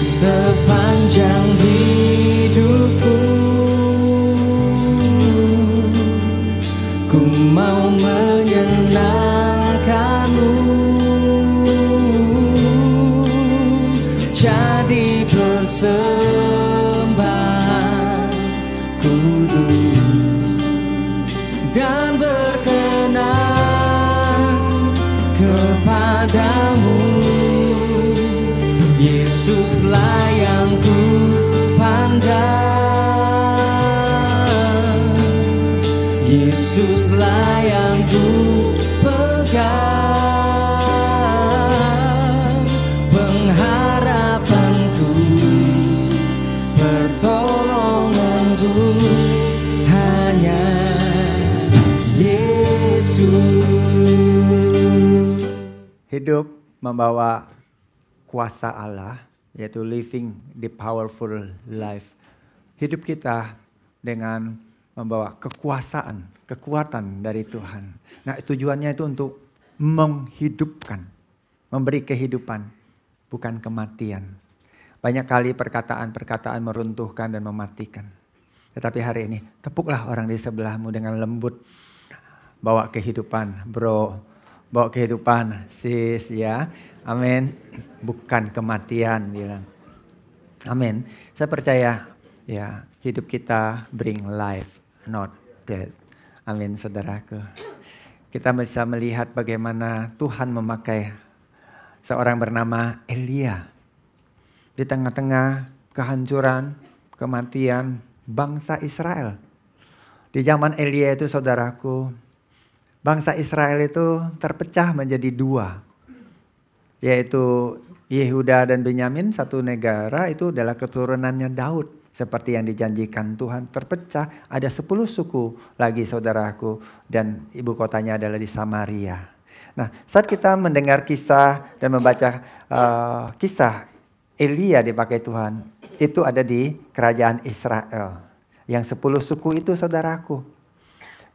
sepanjang hidup pegang pengharapanku pertolonganku hanya Yesus hidup membawa kuasa Allah yaitu living the powerful life hidup kita dengan membawa kekuasaan kekuatan dari Tuhan. Nah tujuannya itu untuk menghidupkan, memberi kehidupan, bukan kematian. Banyak kali perkataan-perkataan meruntuhkan dan mematikan. Tetapi hari ini tepuklah orang di sebelahmu dengan lembut. Bawa kehidupan bro, bawa kehidupan sis ya. Amin. Bukan kematian bilang. Amin. Saya percaya ya hidup kita bring life not death. Amin saudaraku. Kita bisa melihat bagaimana Tuhan memakai seorang bernama Elia. Di tengah-tengah kehancuran, kematian bangsa Israel. Di zaman Elia itu saudaraku, bangsa Israel itu terpecah menjadi dua. Yaitu Yehuda dan Benyamin satu negara itu adalah keturunannya Daud seperti yang dijanjikan Tuhan terpecah ada sepuluh suku lagi saudaraku dan ibu kotanya adalah di Samaria. Nah, saat kita mendengar kisah dan membaca uh, kisah Elia dipakai Tuhan, itu ada di kerajaan Israel. Yang sepuluh suku itu saudaraku.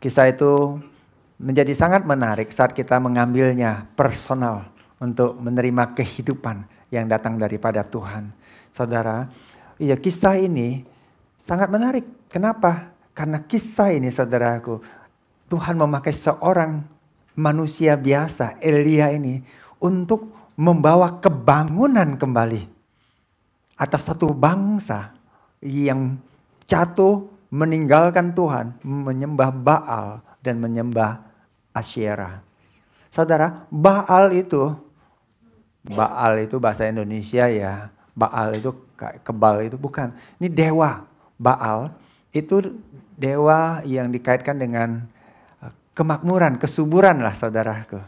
Kisah itu menjadi sangat menarik saat kita mengambilnya personal untuk menerima kehidupan yang datang daripada Tuhan. Saudara, Iya, kisah ini sangat menarik. Kenapa? Karena kisah ini saudaraku, Tuhan memakai seorang manusia biasa, Elia ini, untuk membawa kebangunan kembali atas satu bangsa yang jatuh meninggalkan Tuhan, menyembah Baal dan menyembah Asyera. Saudara, Baal itu Baal itu bahasa Indonesia ya. Baal itu kebal itu bukan. Ini dewa Baal itu dewa yang dikaitkan dengan eh, kemakmuran, kesuburan lah saudaraku.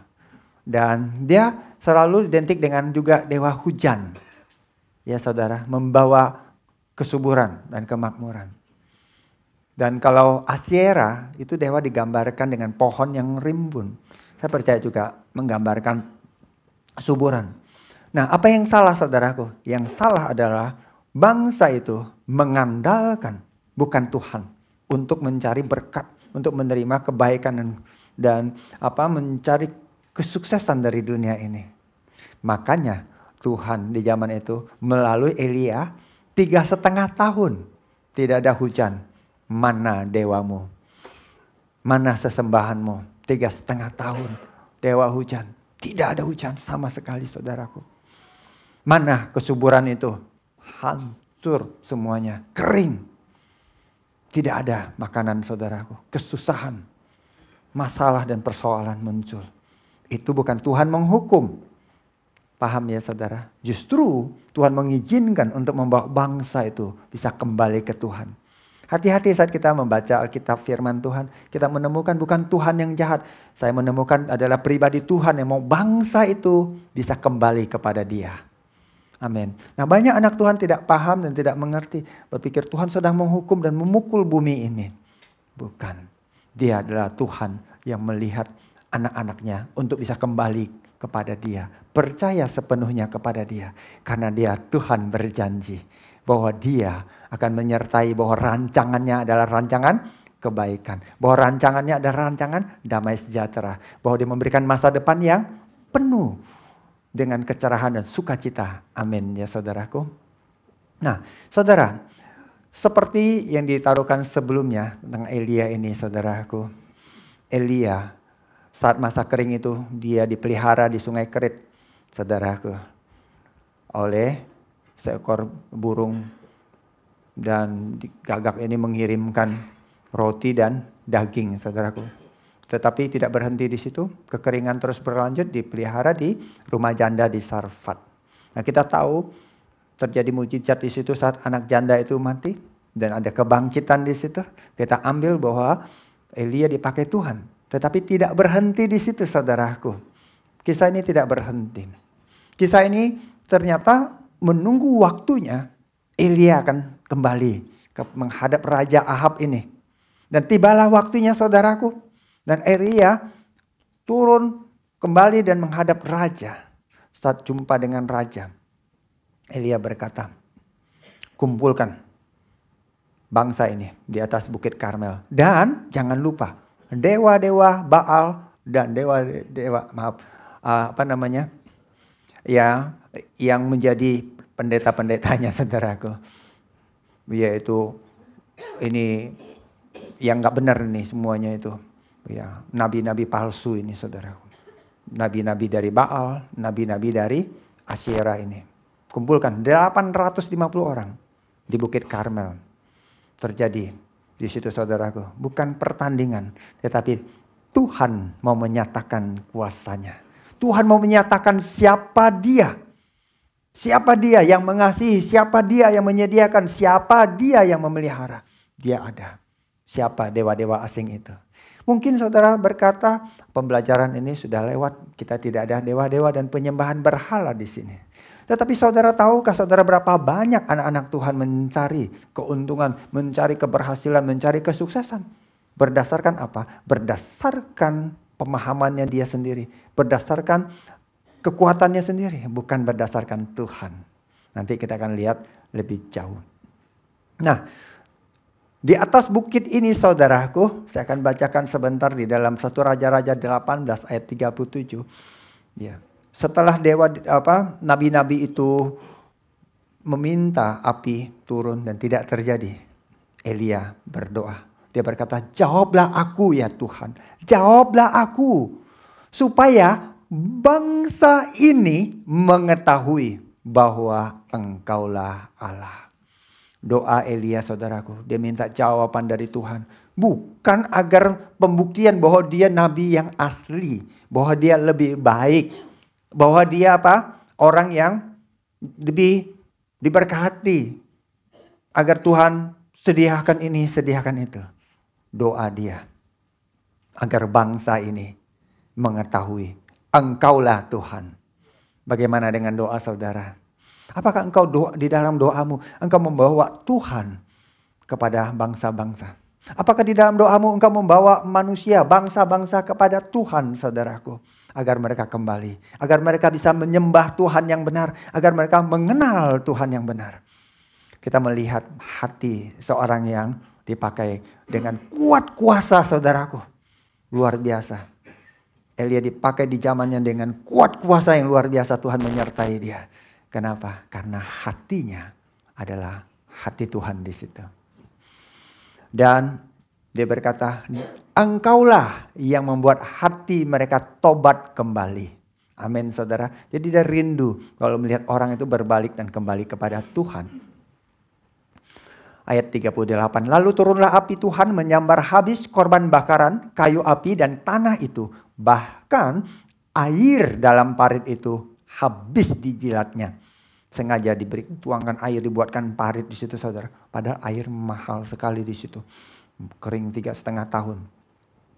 Dan dia selalu identik dengan juga dewa hujan. Ya saudara, membawa kesuburan dan kemakmuran. Dan kalau Asyera itu dewa digambarkan dengan pohon yang rimbun. Saya percaya juga menggambarkan kesuburan. Nah, apa yang salah saudaraku? Yang salah adalah bangsa itu mengandalkan bukan Tuhan untuk mencari berkat, untuk menerima kebaikan dan, dan apa mencari kesuksesan dari dunia ini. Makanya Tuhan di zaman itu melalui Elia tiga setengah tahun tidak ada hujan. Mana dewamu? Mana sesembahanmu? Tiga setengah tahun dewa hujan. Tidak ada hujan sama sekali saudaraku. Mana kesuburan itu? Hancur semuanya, kering. Tidak ada makanan saudaraku, kesusahan, masalah dan persoalan muncul. Itu bukan Tuhan menghukum. Paham ya saudara? Justru Tuhan mengizinkan untuk membawa bangsa itu bisa kembali ke Tuhan. Hati-hati saat kita membaca Alkitab firman Tuhan, kita menemukan bukan Tuhan yang jahat. Saya menemukan adalah pribadi Tuhan yang mau bangsa itu bisa kembali kepada dia. Amin. Nah banyak anak Tuhan tidak paham dan tidak mengerti. Berpikir Tuhan sedang menghukum dan memukul bumi ini. Bukan. Dia adalah Tuhan yang melihat anak-anaknya untuk bisa kembali kepada dia. Percaya sepenuhnya kepada dia. Karena dia Tuhan berjanji bahwa dia akan menyertai bahwa rancangannya adalah rancangan kebaikan. Bahwa rancangannya adalah rancangan damai sejahtera. Bahwa dia memberikan masa depan yang penuh dengan kecerahan dan sukacita. Amin ya saudaraku. Nah saudara, seperti yang ditaruhkan sebelumnya tentang Elia ini saudaraku. Elia saat masa kering itu dia dipelihara di sungai Kerit saudaraku. Oleh seekor burung dan gagak ini mengirimkan roti dan daging saudaraku tetapi tidak berhenti di situ, kekeringan terus berlanjut dipelihara di rumah janda di Sarfat. Nah kita tahu terjadi mujizat di situ saat anak janda itu mati dan ada kebangkitan di situ. Kita ambil bahwa Elia dipakai Tuhan, tetapi tidak berhenti di situ saudaraku. Kisah ini tidak berhenti. Kisah ini ternyata menunggu waktunya Elia akan kembali ke menghadap Raja Ahab ini. Dan tibalah waktunya saudaraku dan Elia turun kembali dan menghadap raja. Saat jumpa dengan raja, Elia berkata, kumpulkan bangsa ini di atas bukit Karmel. Dan jangan lupa, dewa-dewa Baal dan dewa-dewa, maaf, ah, apa namanya, ya yang menjadi pendeta-pendetanya saudaraku. Yaitu ini yang gak benar nih semuanya itu ya nabi-nabi palsu ini saudara. Nabi-nabi dari Baal, nabi-nabi dari Asyera ini. Kumpulkan 850 orang di Bukit Karmel. Terjadi di situ saudaraku. Bukan pertandingan, tetapi Tuhan mau menyatakan kuasanya. Tuhan mau menyatakan siapa dia. Siapa dia yang mengasihi, siapa dia yang menyediakan, siapa dia yang memelihara. Dia ada. Siapa dewa-dewa asing itu? Mungkin saudara berkata, pembelajaran ini sudah lewat, kita tidak ada dewa-dewa dan penyembahan berhala di sini. Tetapi saudara tahukah saudara berapa banyak anak-anak Tuhan mencari keuntungan, mencari keberhasilan, mencari kesuksesan? Berdasarkan apa? Berdasarkan pemahamannya dia sendiri, berdasarkan kekuatannya sendiri, bukan berdasarkan Tuhan. Nanti kita akan lihat lebih jauh. Nah, di atas bukit ini saudaraku, saya akan bacakan sebentar di dalam satu Raja-Raja 18 ayat 37. Ya. Setelah dewa apa nabi-nabi itu meminta api turun dan tidak terjadi. Elia berdoa. Dia berkata, "Jawablah aku ya Tuhan. Jawablah aku supaya bangsa ini mengetahui bahwa Engkaulah Allah." Doa Elia saudaraku. Dia minta jawaban dari Tuhan. Bukan agar pembuktian bahwa dia nabi yang asli. Bahwa dia lebih baik. Bahwa dia apa? Orang yang lebih diberkati. Agar Tuhan sediakan ini, sediakan itu. Doa dia. Agar bangsa ini mengetahui. Engkaulah Tuhan. Bagaimana dengan doa saudara? Apakah engkau doa, di dalam doamu engkau membawa Tuhan kepada bangsa-bangsa? Apakah di dalam doamu engkau membawa manusia, bangsa-bangsa kepada Tuhan saudaraku? Agar mereka kembali, agar mereka bisa menyembah Tuhan yang benar, agar mereka mengenal Tuhan yang benar. Kita melihat hati seorang yang dipakai dengan kuat kuasa saudaraku. Luar biasa. Elia dipakai di zamannya dengan kuat kuasa yang luar biasa Tuhan menyertai dia. Kenapa? Karena hatinya adalah hati Tuhan di situ. Dan dia berkata, engkaulah yang membuat hati mereka tobat kembali. Amin saudara. Jadi dia rindu kalau melihat orang itu berbalik dan kembali kepada Tuhan. Ayat 38. Lalu turunlah api Tuhan menyambar habis korban bakaran, kayu api dan tanah itu. Bahkan air dalam parit itu habis dijilatnya. Sengaja diberi tuangkan air, dibuatkan parit di situ saudara. Padahal air mahal sekali di situ. Kering tiga setengah tahun.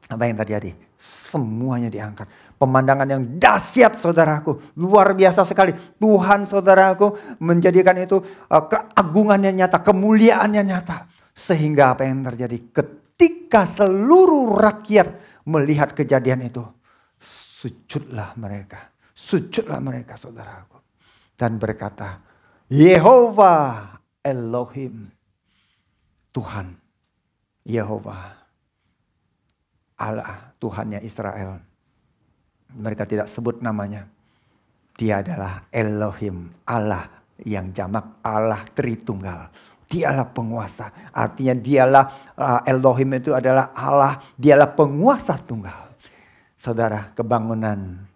Apa yang terjadi? Semuanya diangkat. Pemandangan yang dahsyat saudaraku. Luar biasa sekali. Tuhan saudaraku menjadikan itu eh, keagungannya nyata, kemuliaannya nyata. Sehingga apa yang terjadi? Ketika seluruh rakyat melihat kejadian itu. Sujudlah mereka Sujudlah mereka saudaraku. Dan berkata, Yehova Elohim. Tuhan. Yehova. Allah Tuhannya Israel. Mereka tidak sebut namanya. Dia adalah Elohim, Allah yang jamak Allah Tritunggal. Dialah penguasa. Artinya dialah uh, Elohim itu adalah Allah, dialah penguasa tunggal. Saudara, kebangunan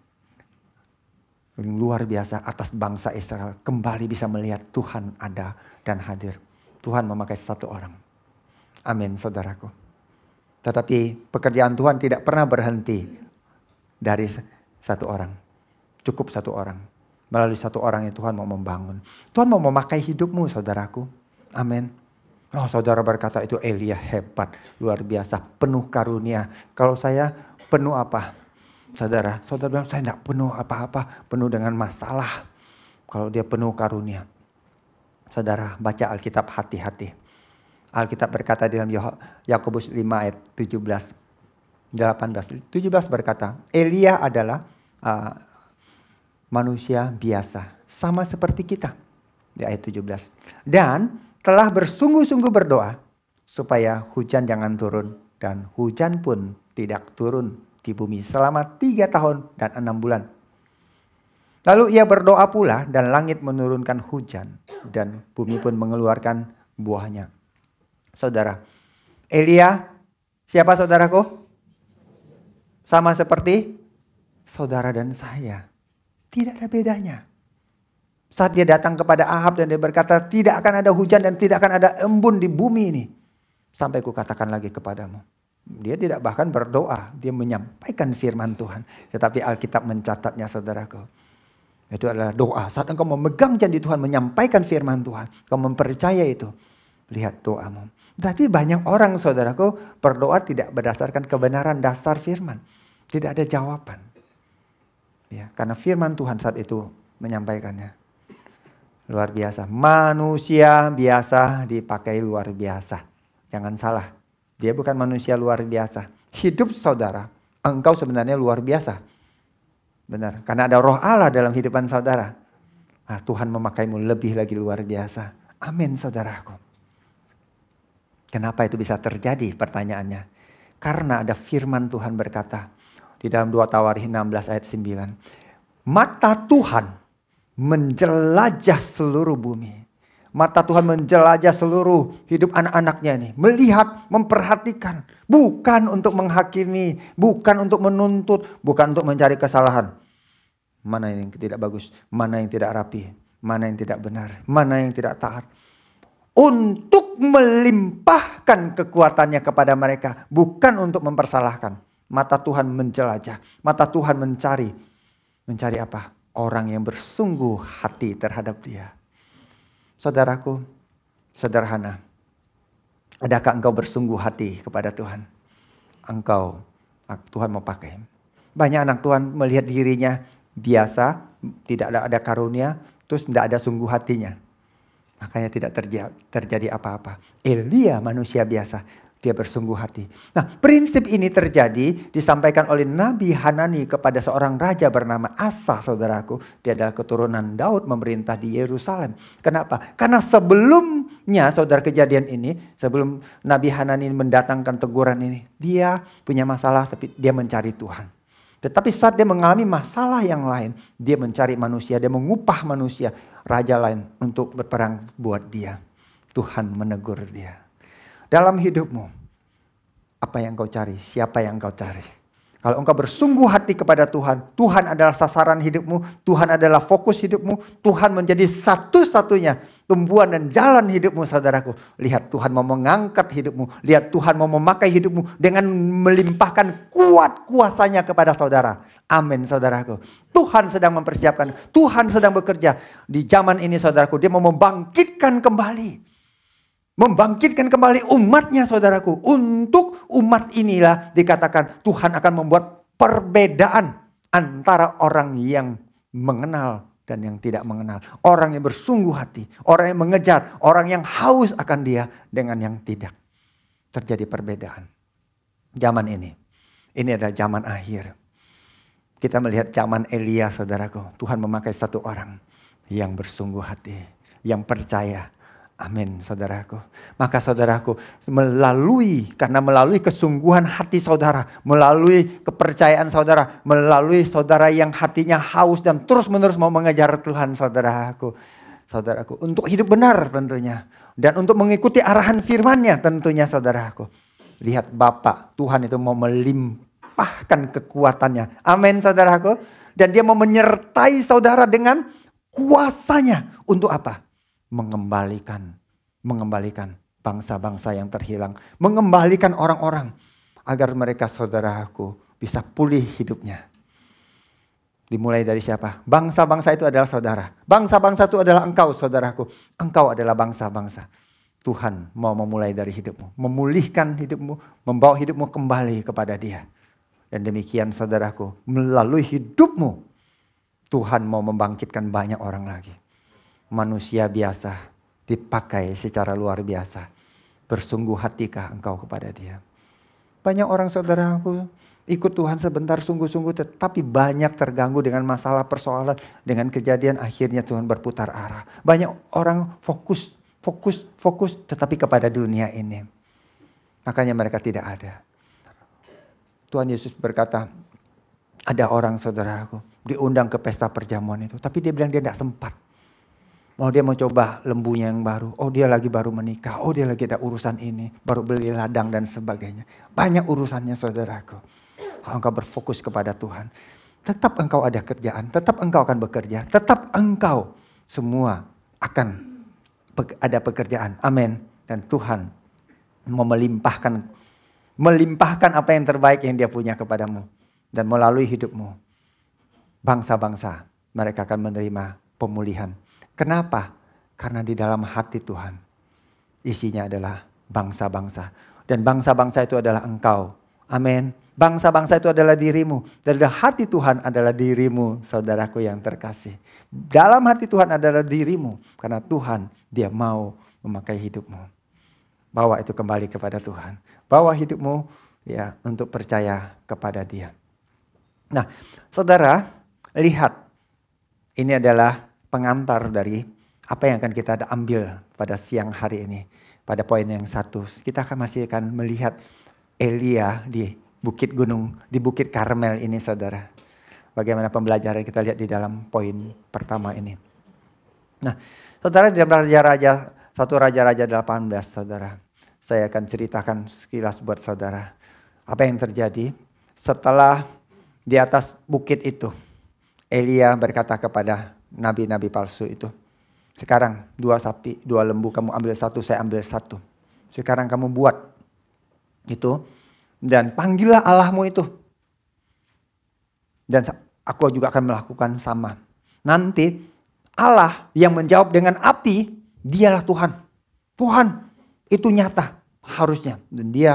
yang luar biasa atas bangsa Israel kembali bisa melihat Tuhan ada dan hadir. Tuhan memakai satu orang. Amin saudaraku. Tetapi pekerjaan Tuhan tidak pernah berhenti dari satu orang. Cukup satu orang. Melalui satu orang yang Tuhan mau membangun. Tuhan mau memakai hidupmu saudaraku. Amin. Oh saudara berkata itu Elia hebat, luar biasa, penuh karunia. Kalau saya penuh apa? saudara. Saudara bilang, saya tidak penuh apa-apa, penuh dengan masalah. Kalau dia penuh karunia. Saudara, baca Alkitab hati-hati. Alkitab berkata dalam Yakobus 5 ayat 17, 18, 17 berkata, Elia adalah uh, manusia biasa, sama seperti kita. Di ayat 17. Dan telah bersungguh-sungguh berdoa supaya hujan jangan turun dan hujan pun tidak turun di bumi selama tiga tahun dan enam bulan. Lalu ia berdoa pula dan langit menurunkan hujan dan bumi pun mengeluarkan buahnya. Saudara, Elia siapa saudaraku? Sama seperti saudara dan saya. Tidak ada bedanya. Saat dia datang kepada Ahab dan dia berkata tidak akan ada hujan dan tidak akan ada embun di bumi ini. Sampai ku katakan lagi kepadamu dia tidak bahkan berdoa, dia menyampaikan firman Tuhan. Tetapi Alkitab mencatatnya saudaraku. Itu adalah doa. Saat engkau memegang janji Tuhan, menyampaikan firman Tuhan. Engkau mempercaya itu. Lihat doamu. Tapi banyak orang saudaraku berdoa tidak berdasarkan kebenaran dasar firman. Tidak ada jawaban. Ya, karena firman Tuhan saat itu menyampaikannya. Luar biasa. Manusia biasa dipakai luar biasa. Jangan salah. Dia bukan manusia luar biasa. Hidup saudara, engkau sebenarnya luar biasa. Benar, karena ada roh Allah dalam kehidupan saudara. Nah, Tuhan memakaimu lebih lagi luar biasa. Amin saudaraku. Kenapa itu bisa terjadi pertanyaannya? Karena ada firman Tuhan berkata di dalam 2 Tawarikh 16 ayat 9. Mata Tuhan menjelajah seluruh bumi Mata Tuhan menjelajah seluruh hidup anak-anaknya ini. Melihat, memperhatikan. Bukan untuk menghakimi, bukan untuk menuntut, bukan untuk mencari kesalahan. Mana yang tidak bagus, mana yang tidak rapi, mana yang tidak benar, mana yang tidak taat. Untuk melimpahkan kekuatannya kepada mereka, bukan untuk mempersalahkan. Mata Tuhan menjelajah, mata Tuhan mencari. Mencari apa? Orang yang bersungguh hati terhadap dia. Saudaraku, sederhana. Adakah engkau bersungguh hati kepada Tuhan? Engkau, ah, Tuhan mau pakai. Banyak anak Tuhan melihat dirinya biasa, tidak ada, karunia, terus tidak ada sungguh hatinya. Makanya tidak terjadi apa-apa. Elia manusia biasa, dia bersungguh hati. Nah, prinsip ini terjadi disampaikan oleh Nabi Hanani kepada seorang raja bernama Asa, saudaraku. Dia adalah keturunan Daud memerintah di Yerusalem. Kenapa? Karena sebelumnya saudara kejadian ini, sebelum Nabi Hanani mendatangkan teguran ini, dia punya masalah tapi dia mencari Tuhan. Tetapi saat dia mengalami masalah yang lain, dia mencari manusia, dia mengupah manusia, raja lain untuk berperang buat dia. Tuhan menegur dia dalam hidupmu. Apa yang kau cari? Siapa yang kau cari? Kalau engkau bersungguh hati kepada Tuhan, Tuhan adalah sasaran hidupmu, Tuhan adalah fokus hidupmu, Tuhan menjadi satu-satunya tumbuhan dan jalan hidupmu saudaraku. Lihat Tuhan mau mengangkat hidupmu, lihat Tuhan mau memakai hidupmu dengan melimpahkan kuat kuasanya kepada saudara. Amin saudaraku. Tuhan sedang mempersiapkan, Tuhan sedang bekerja. Di zaman ini saudaraku, dia mau membangkitkan kembali Membangkitkan kembali umatnya saudaraku. Untuk umat inilah dikatakan Tuhan akan membuat perbedaan antara orang yang mengenal dan yang tidak mengenal. Orang yang bersungguh hati, orang yang mengejar, orang yang haus akan dia dengan yang tidak. Terjadi perbedaan. Zaman ini. Ini adalah zaman akhir. Kita melihat zaman Elia saudaraku. Tuhan memakai satu orang yang bersungguh hati, yang percaya, Amin, saudaraku. Maka saudaraku, melalui karena melalui kesungguhan hati saudara, melalui kepercayaan saudara, melalui saudara yang hatinya haus dan terus-menerus mau mengejar Tuhan, saudaraku. Saudaraku, untuk hidup benar tentunya dan untuk mengikuti arahan firman-Nya tentunya saudaraku. Lihat Bapak, Tuhan itu mau melimpahkan kekuatannya. Amin, saudaraku. Dan dia mau menyertai saudara dengan kuasanya untuk apa? mengembalikan mengembalikan bangsa-bangsa yang terhilang, mengembalikan orang-orang agar mereka saudaraku bisa pulih hidupnya. Dimulai dari siapa? Bangsa-bangsa itu adalah saudara. Bangsa-bangsa itu adalah engkau saudaraku. Engkau adalah bangsa-bangsa. Tuhan mau memulai dari hidupmu, memulihkan hidupmu, membawa hidupmu kembali kepada Dia. Dan demikian saudaraku, melalui hidupmu Tuhan mau membangkitkan banyak orang lagi manusia biasa dipakai secara luar biasa. Bersungguh hatikah engkau kepada dia. Banyak orang saudaraku ikut Tuhan sebentar sungguh-sungguh tetapi banyak terganggu dengan masalah persoalan, dengan kejadian akhirnya Tuhan berputar arah. Banyak orang fokus, fokus, fokus tetapi kepada dunia ini. Makanya mereka tidak ada. Tuhan Yesus berkata, ada orang saudaraku diundang ke pesta perjamuan itu. Tapi dia bilang dia tidak sempat Oh dia mau coba lembunya yang baru. Oh dia lagi baru menikah. Oh dia lagi ada urusan ini. Baru beli ladang dan sebagainya. Banyak urusannya saudaraku. Kalau engkau berfokus kepada Tuhan. Tetap engkau ada kerjaan. Tetap engkau akan bekerja. Tetap engkau semua akan ada pekerjaan. Amin. Dan Tuhan mau melimpahkan, melimpahkan apa yang terbaik yang dia punya kepadamu. Dan melalui hidupmu. Bangsa-bangsa mereka akan menerima pemulihan Kenapa? Karena di dalam hati Tuhan isinya adalah bangsa-bangsa. Dan bangsa-bangsa itu adalah engkau. Amin. Bangsa-bangsa itu adalah dirimu. Dan hati Tuhan adalah dirimu, saudaraku yang terkasih. Dalam hati Tuhan adalah dirimu. Karena Tuhan, dia mau memakai hidupmu. Bawa itu kembali kepada Tuhan. Bawa hidupmu ya untuk percaya kepada dia. Nah, saudara, lihat. Ini adalah pengantar dari apa yang akan kita ambil pada siang hari ini. Pada poin yang satu, kita akan masih akan melihat Elia di Bukit Gunung, di Bukit Karmel ini saudara. Bagaimana pembelajaran kita lihat di dalam poin pertama ini. Nah, saudara di dalam raja-raja, satu raja-raja 18 saudara. Saya akan ceritakan sekilas buat saudara. Apa yang terjadi setelah di atas bukit itu. Elia berkata kepada nabi-nabi palsu itu. Sekarang dua sapi, dua lembu kamu ambil satu, saya ambil satu. Sekarang kamu buat itu dan panggillah Allahmu itu. Dan aku juga akan melakukan sama. Nanti Allah yang menjawab dengan api, dialah Tuhan. Tuhan itu nyata harusnya dan dia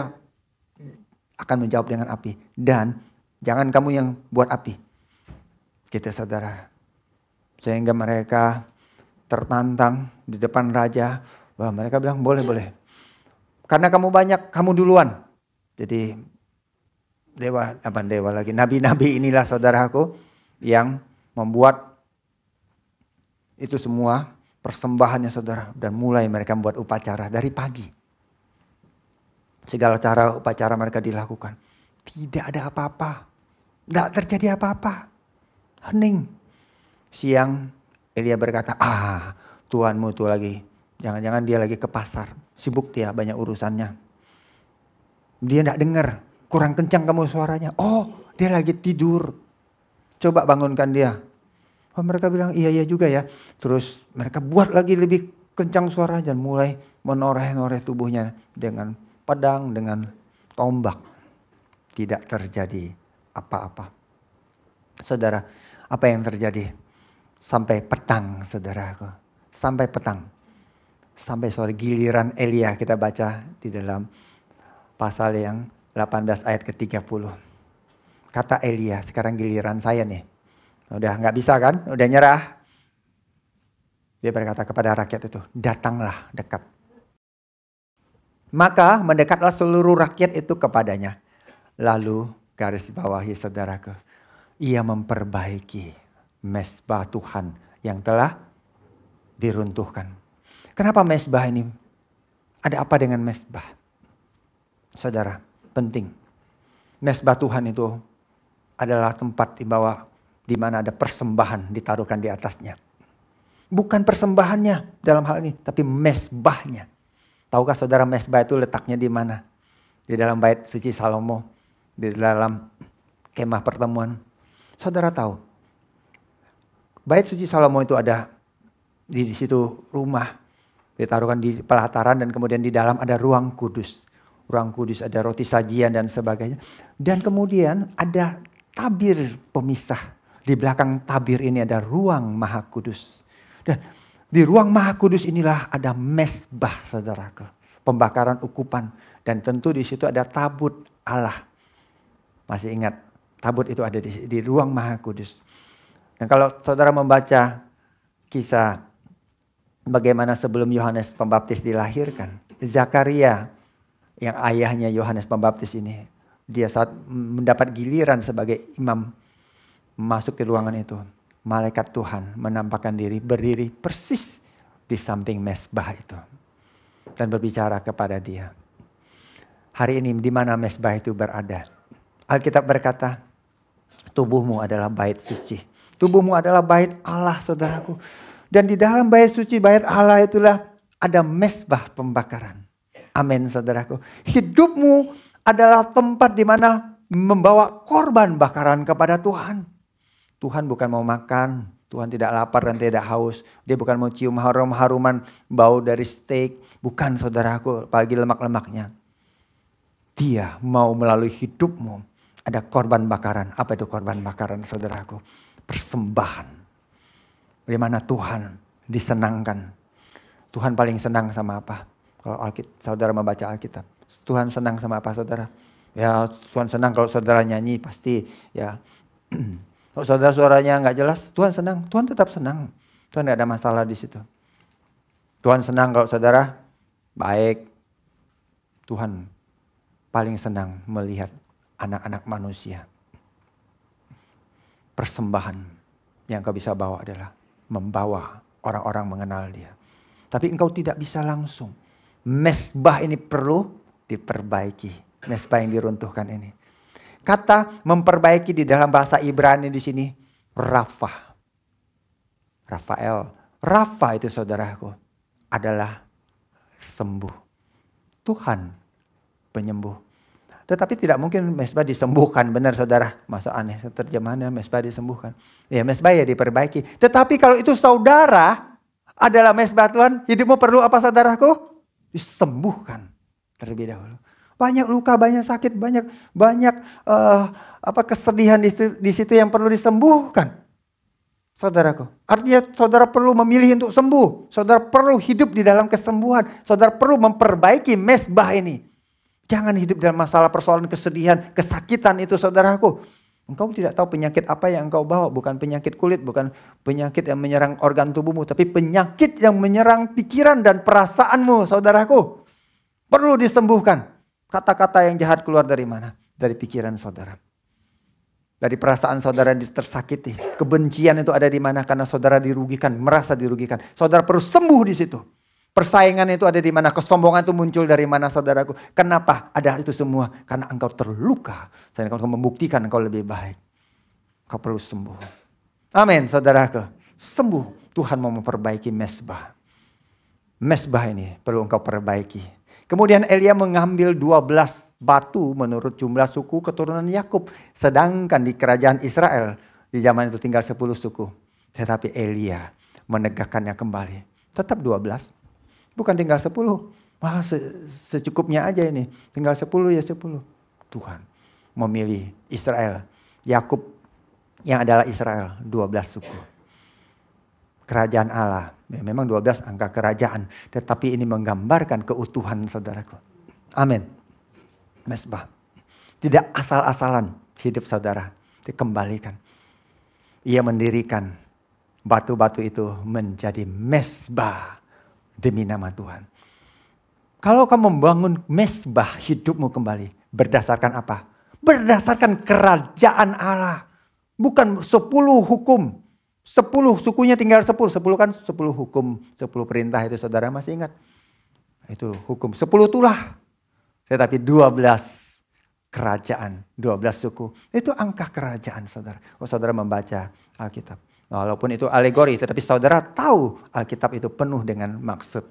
akan menjawab dengan api dan jangan kamu yang buat api. Kita gitu, saudara sehingga mereka tertantang di depan raja. bahwa mereka bilang boleh boleh. Karena kamu banyak, kamu duluan. Jadi dewa, apa dewa lagi, nabi-nabi inilah saudaraku yang membuat itu semua persembahannya saudara. Dan mulai mereka membuat upacara dari pagi. Segala cara upacara mereka dilakukan. Tidak ada apa-apa. Tidak terjadi apa-apa. Hening. Siang Elia berkata, ah Tuhanmu tuh lagi. Jangan-jangan dia lagi ke pasar. Sibuk dia banyak urusannya. Dia tidak dengar. Kurang kencang kamu suaranya. Oh dia lagi tidur. Coba bangunkan dia. Oh mereka bilang iya iya juga ya. Terus mereka buat lagi lebih kencang suara dan mulai menoreh-noreh tubuhnya dengan pedang, dengan tombak. Tidak terjadi apa-apa. Saudara, apa yang terjadi? Sampai petang saudaraku. Sampai petang. Sampai sore giliran Elia kita baca di dalam pasal yang 18 ayat ke-30. Kata Elia, sekarang giliran saya nih. Udah nggak bisa kan? Udah nyerah. Dia berkata kepada rakyat itu, datanglah dekat. Maka mendekatlah seluruh rakyat itu kepadanya. Lalu garis bawahi saudaraku, ia memperbaiki mesbah Tuhan yang telah diruntuhkan. Kenapa mesbah ini? Ada apa dengan mesbah? Saudara, penting. Mesbah Tuhan itu adalah tempat di bawah di mana ada persembahan ditaruhkan di atasnya. Bukan persembahannya dalam hal ini, tapi mesbahnya. Tahukah saudara mesbah itu letaknya di mana? Di dalam bait suci Salomo, di dalam kemah pertemuan. Saudara tahu, Bait suci Salomo itu ada di, di situ rumah ditaruhkan di pelataran dan kemudian di dalam ada ruang kudus. Ruang kudus ada roti sajian dan sebagainya. Dan kemudian ada tabir pemisah. Di belakang tabir ini ada ruang maha kudus. Dan di ruang maha kudus inilah ada mesbah saudara. Pembakaran ukupan. Dan tentu di situ ada tabut Allah. Masih ingat tabut itu ada di, di ruang maha kudus. Dan nah, kalau saudara membaca kisah bagaimana sebelum Yohanes Pembaptis dilahirkan, Zakaria yang ayahnya Yohanes Pembaptis ini, dia saat mendapat giliran sebagai imam masuk ke ruangan itu, malaikat Tuhan menampakkan diri berdiri persis di samping mesbah itu dan berbicara kepada dia. Hari ini di mana mesbah itu berada? Alkitab berkata, tubuhmu adalah bait suci Tubuhmu adalah bait Allah, saudaraku. Dan di dalam bait suci, bait Allah itulah ada mesbah pembakaran. Amin, saudaraku. Hidupmu adalah tempat di mana membawa korban bakaran kepada Tuhan. Tuhan bukan mau makan, Tuhan tidak lapar dan tidak haus. Dia bukan mau cium harum-haruman bau dari steak. Bukan saudaraku, apalagi lemak-lemaknya. Dia mau melalui hidupmu ada korban bakaran. Apa itu korban bakaran saudaraku? persembahan. Bagaimana Tuhan disenangkan. Tuhan paling senang sama apa? Kalau Alkit, saudara membaca Alkitab. Tuhan senang sama apa saudara? Ya Tuhan senang kalau saudara nyanyi pasti ya. kalau saudara suaranya nggak jelas, Tuhan senang. Tuhan tetap senang. Tuhan tidak ada masalah di situ. Tuhan senang kalau saudara baik. Tuhan paling senang melihat anak-anak manusia persembahan yang kau bisa bawa adalah membawa orang-orang mengenal dia. Tapi engkau tidak bisa langsung. Mesbah ini perlu diperbaiki. Mesbah yang diruntuhkan ini. Kata memperbaiki di dalam bahasa Ibrani di sini Rafa. Rafael. Rafa itu saudaraku adalah sembuh. Tuhan penyembuh. Tetapi tidak mungkin mesbah disembuhkan, benar saudara. Masa aneh terjemahannya mesbah disembuhkan. Ya mesbah ya diperbaiki. Tetapi kalau itu saudara adalah mesbah Tuhan, hidupmu perlu apa saudaraku? Disembuhkan terlebih dahulu. Banyak luka, banyak sakit, banyak banyak uh, apa kesedihan di, di situ yang perlu disembuhkan saudaraku. Artinya saudara perlu memilih untuk sembuh. Saudara perlu hidup di dalam kesembuhan. Saudara perlu memperbaiki mesbah ini. Jangan hidup dalam masalah persoalan kesedihan, kesakitan itu saudaraku. Engkau tidak tahu penyakit apa yang engkau bawa, bukan penyakit kulit, bukan penyakit yang menyerang organ tubuhmu, tapi penyakit yang menyerang pikiran dan perasaanmu, saudaraku. Perlu disembuhkan. Kata-kata yang jahat keluar dari mana? Dari pikiran saudara. Dari perasaan saudara tersakiti. Kebencian itu ada di mana? Karena saudara dirugikan, merasa dirugikan. Saudara perlu sembuh di situ. Persaingan itu ada di mana, kesombongan itu muncul dari mana saudaraku. Kenapa ada itu semua? Karena engkau terluka. Saya engkau membuktikan engkau lebih baik. Kau perlu sembuh. Amin saudaraku. Sembuh. Tuhan mau memperbaiki mesbah. Mesbah ini perlu engkau perbaiki. Kemudian Elia mengambil 12 batu menurut jumlah suku keturunan Yakub. Sedangkan di kerajaan Israel di zaman itu tinggal 10 suku. Tetapi Elia menegakkannya kembali. Tetap 12 Bukan tinggal 10. Wah se secukupnya aja ini. Tinggal 10 ya 10. Tuhan memilih Israel. Yakub yang adalah Israel 12 suku. Kerajaan Allah. Ya, memang 12 angka kerajaan. Tetapi ini menggambarkan keutuhan saudaraku. Amin. Mesbah. Tidak asal-asalan hidup saudara. Dikembalikan. Ia mendirikan batu-batu itu menjadi mesbah demi nama Tuhan. Kalau kamu membangun mesbah hidupmu kembali, berdasarkan apa? Berdasarkan kerajaan Allah. Bukan sepuluh hukum. Sepuluh, sukunya tinggal sepuluh. Sepuluh kan sepuluh hukum, sepuluh perintah itu saudara masih ingat. Itu hukum, sepuluh tulah. Tetapi dua belas kerajaan, dua belas suku. Itu angka kerajaan saudara. Oh saudara membaca Alkitab. Walaupun itu alegori, tetapi saudara tahu Alkitab itu penuh dengan maksud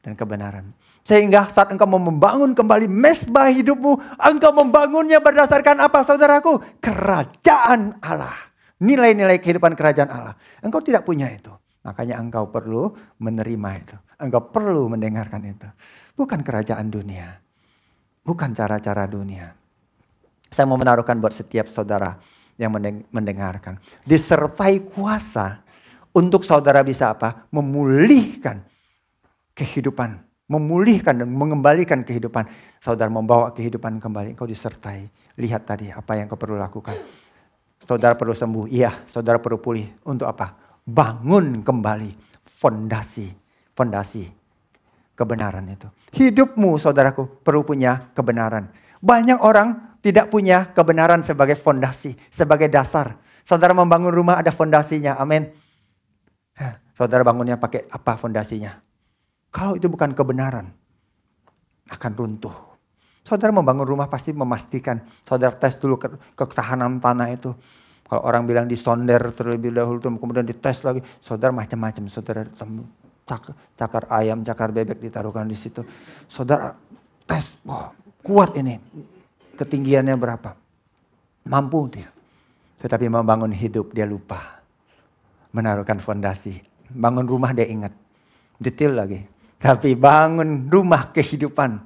dan kebenaran. Sehingga saat engkau mau membangun kembali mesbah hidupmu, engkau membangunnya berdasarkan apa saudaraku? Kerajaan Allah. Nilai-nilai kehidupan kerajaan Allah. Engkau tidak punya itu. Makanya engkau perlu menerima itu. Engkau perlu mendengarkan itu. Bukan kerajaan dunia. Bukan cara-cara dunia. Saya mau menaruhkan buat setiap saudara yang mendengarkan. Disertai kuasa untuk saudara bisa apa? Memulihkan kehidupan, memulihkan dan mengembalikan kehidupan. Saudara membawa kehidupan kembali, engkau disertai. Lihat tadi apa yang kau perlu lakukan. Saudara perlu sembuh, iya. Saudara perlu pulih. Untuk apa? Bangun kembali fondasi, fondasi kebenaran itu. Hidupmu saudaraku perlu punya kebenaran. Banyak orang tidak punya kebenaran sebagai fondasi, sebagai dasar. Saudara membangun rumah ada fondasinya, amin. Saudara bangunnya pakai apa fondasinya? Kalau itu bukan kebenaran, akan runtuh. Saudara membangun rumah pasti memastikan, saudara tes dulu ke, ketahanan tanah itu. Kalau orang bilang disonder terlebih dahulu, kemudian dites lagi, saudara macam-macam, saudara temu cakar ayam, cakar bebek ditaruhkan di situ. Saudara tes, wah kuat ini, ketinggiannya berapa. Mampu dia. Tetapi membangun hidup dia lupa. Menaruhkan fondasi. Bangun rumah dia ingat. Detail lagi. Tapi bangun rumah kehidupan.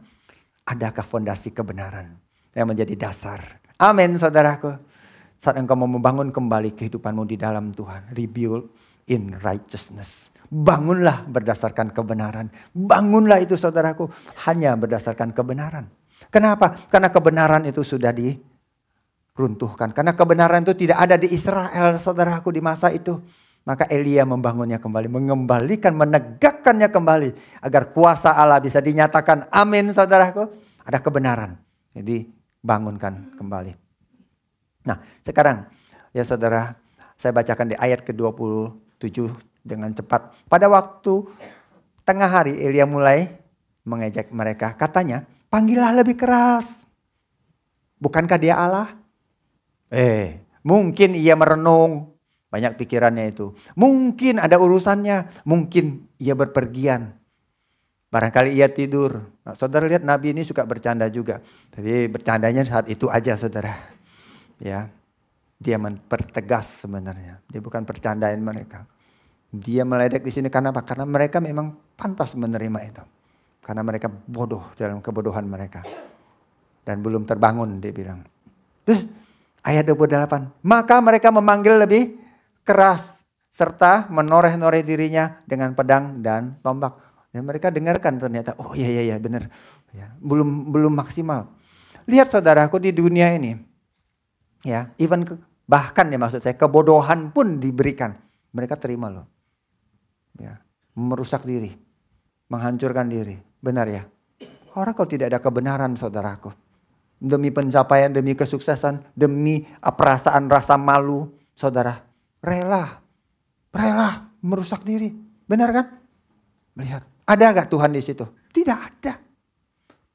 Adakah fondasi kebenaran yang menjadi dasar? Amin saudaraku. Saat engkau mau membangun kembali kehidupanmu di dalam Tuhan. Rebuild in righteousness. Bangunlah berdasarkan kebenaran. Bangunlah itu saudaraku. Hanya berdasarkan kebenaran. Kenapa? Karena kebenaran itu sudah diruntuhkan. Karena kebenaran itu tidak ada di Israel, saudaraku di masa itu. Maka Elia membangunnya kembali, mengembalikan, menegakkannya kembali agar kuasa Allah bisa dinyatakan. Amin, saudaraku. Ada kebenaran. Jadi bangunkan kembali. Nah, sekarang ya saudara, saya bacakan di ayat ke-27 dengan cepat. Pada waktu tengah hari Elia mulai mengejek mereka. Katanya, panggillah lebih keras. Bukankah dia Allah? Eh, mungkin ia merenung, banyak pikirannya itu. Mungkin ada urusannya, mungkin ia berpergian. Barangkali ia tidur. Nah, saudara lihat Nabi ini suka bercanda juga. Tapi bercandanya saat itu aja saudara. Ya, dia mempertegas sebenarnya. Dia bukan percandain mereka. Dia meledek di sini karena apa? Karena mereka memang pantas menerima itu. Karena mereka bodoh dalam kebodohan mereka. Dan belum terbangun, dia bilang. Terus ayat 28, maka mereka memanggil lebih keras serta menoreh-noreh dirinya dengan pedang dan tombak. Dan mereka dengarkan ternyata, oh iya iya iya benar. Ya, belum belum maksimal. Lihat saudaraku di dunia ini. Ya, even ke, bahkan ya maksud saya kebodohan pun diberikan. Mereka terima loh. Ya, merusak diri, menghancurkan diri, Benar ya? Orang kalau tidak ada kebenaran saudaraku. Demi pencapaian, demi kesuksesan, demi perasaan rasa malu saudara. Rela, rela merusak diri. Benar kan? Melihat. Ada gak Tuhan di situ? Tidak ada.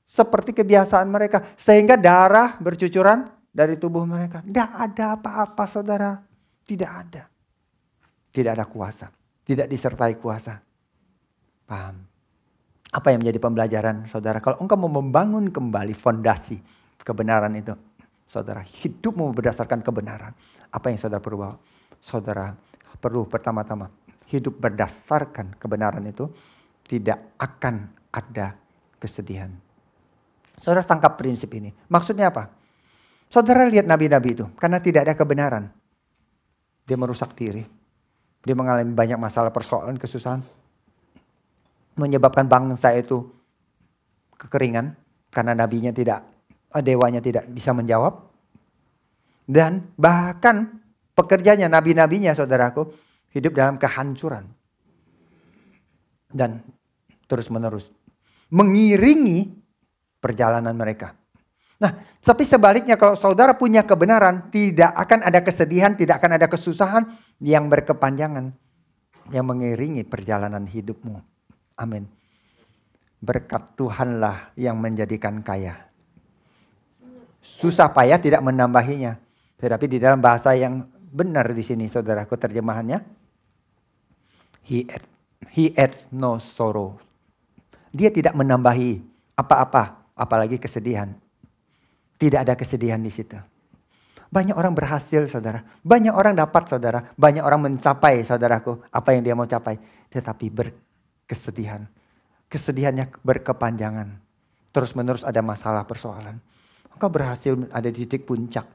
Seperti kebiasaan mereka. Sehingga darah bercucuran dari tubuh mereka. Tidak ada apa-apa saudara. Tidak ada. Tidak ada kuasa. Tidak disertai kuasa. Paham? Apa yang menjadi pembelajaran saudara? Kalau engkau mau membangun kembali fondasi kebenaran itu. Saudara hidupmu berdasarkan kebenaran. Apa yang saudara perlu bawa? Saudara perlu pertama-tama hidup berdasarkan kebenaran itu tidak akan ada kesedihan. Saudara tangkap prinsip ini. Maksudnya apa? Saudara lihat nabi-nabi itu karena tidak ada kebenaran. Dia merusak diri. Dia mengalami banyak masalah persoalan kesusahan menyebabkan bangsa itu kekeringan karena nabinya tidak eh, dewanya tidak bisa menjawab dan bahkan pekerjanya nabi-nabinya saudaraku hidup dalam kehancuran dan terus-menerus mengiringi perjalanan mereka. Nah, tapi sebaliknya kalau saudara punya kebenaran, tidak akan ada kesedihan, tidak akan ada kesusahan yang berkepanjangan yang mengiringi perjalanan hidupmu. Amin. Berkat Tuhanlah yang menjadikan kaya. Susah payah tidak menambahinya. Tetapi di dalam bahasa yang benar di sini saudaraku terjemahannya. He adds, he adds no sorrow. Dia tidak menambahi apa-apa, apalagi kesedihan. Tidak ada kesedihan di situ. Banyak orang berhasil saudara. Banyak orang dapat saudara. Banyak orang mencapai saudaraku. Apa yang dia mau capai. Tetapi berkat kesedihan. Kesedihannya berkepanjangan. Terus menerus ada masalah persoalan. Engkau berhasil ada di titik puncak.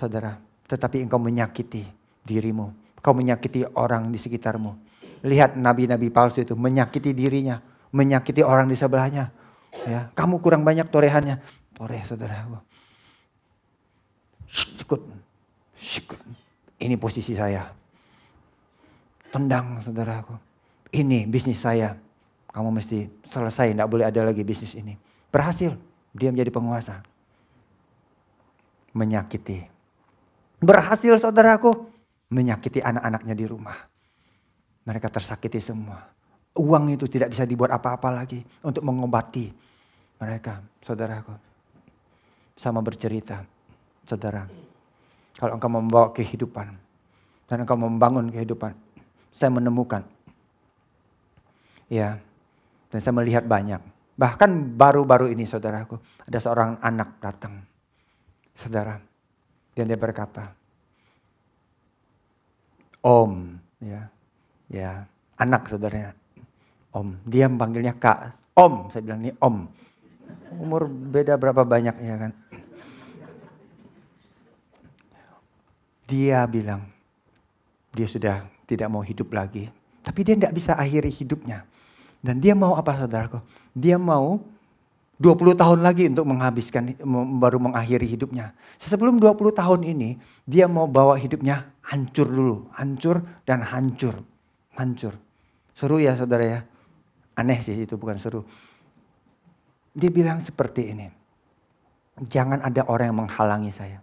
Saudara, tetapi engkau menyakiti dirimu. Engkau menyakiti orang di sekitarmu. Lihat nabi-nabi palsu itu menyakiti dirinya, menyakiti orang di sebelahnya. Ya, kamu kurang banyak torehannya. Toreh saudara. Sikut. Sikut. Ini posisi saya. Tendang saudaraku ini bisnis saya. Kamu mesti selesai, tidak boleh ada lagi bisnis ini. Berhasil, dia menjadi penguasa. Menyakiti. Berhasil saudaraku, menyakiti anak-anaknya di rumah. Mereka tersakiti semua. Uang itu tidak bisa dibuat apa-apa lagi untuk mengobati mereka, saudaraku. Sama bercerita, saudara. Kalau engkau membawa kehidupan, dan engkau membangun kehidupan, saya menemukan Ya. Dan saya melihat banyak. Bahkan baru-baru ini saudaraku, ada seorang anak datang. Saudara, dan dia berkata, Om, ya, ya, anak saudaranya, Om. Dia memanggilnya Kak, Om. Saya bilang ini Om. Umur beda berapa banyak ya kan? Dia bilang, dia sudah tidak mau hidup lagi. Tapi dia tidak bisa akhiri hidupnya. Dan dia mau apa saudaraku? Dia mau 20 tahun lagi untuk menghabiskan, baru mengakhiri hidupnya. Sebelum 20 tahun ini, dia mau bawa hidupnya hancur dulu. Hancur dan hancur. Hancur. Seru ya saudara ya. Aneh sih itu bukan seru. Dia bilang seperti ini. Jangan ada orang yang menghalangi saya.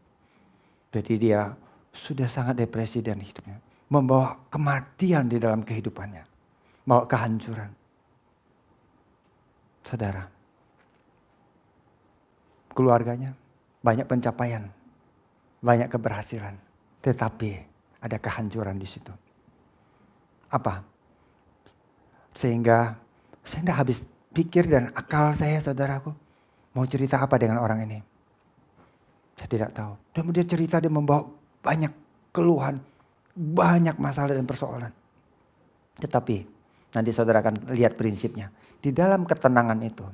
Jadi dia sudah sangat depresi dan hidupnya. Membawa kematian di dalam kehidupannya. Bawa kehancuran saudara. Keluarganya banyak pencapaian, banyak keberhasilan, tetapi ada kehancuran di situ. Apa? Sehingga saya tidak habis pikir dan akal saya saudaraku mau cerita apa dengan orang ini. Saya tidak tahu. Dan dia cerita dia membawa banyak keluhan, banyak masalah dan persoalan. Tetapi nanti saudara akan lihat prinsipnya di dalam ketenangan itu,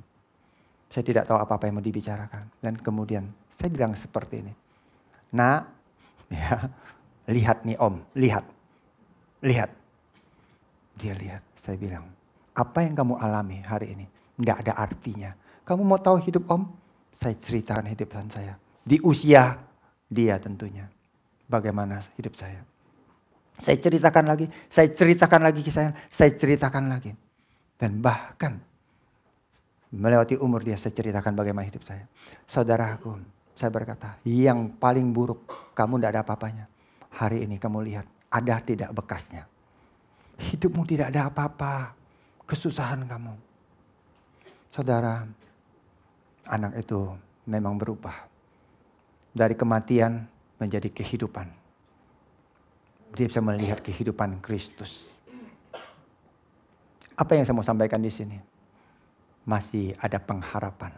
saya tidak tahu apa-apa yang mau dibicarakan. Dan kemudian saya bilang seperti ini, nah ya, lihat nih om, lihat, lihat. Dia lihat, saya bilang, apa yang kamu alami hari ini? Tidak ada artinya. Kamu mau tahu hidup om? Saya ceritakan hidup saya. Di usia dia tentunya. Bagaimana hidup saya. Saya ceritakan lagi, saya ceritakan lagi kisahnya, saya ceritakan lagi. Dan bahkan melewati umur dia saya ceritakan bagaimana hidup saya. Saudaraku, saya berkata, yang paling buruk kamu tidak ada apa-apanya. Hari ini kamu lihat, ada tidak bekasnya. Hidupmu tidak ada apa-apa. Kesusahan kamu. Saudara, anak itu memang berubah. Dari kematian menjadi kehidupan. Dia bisa melihat kehidupan Kristus. Apa yang saya mau sampaikan di sini? Masih ada pengharapan.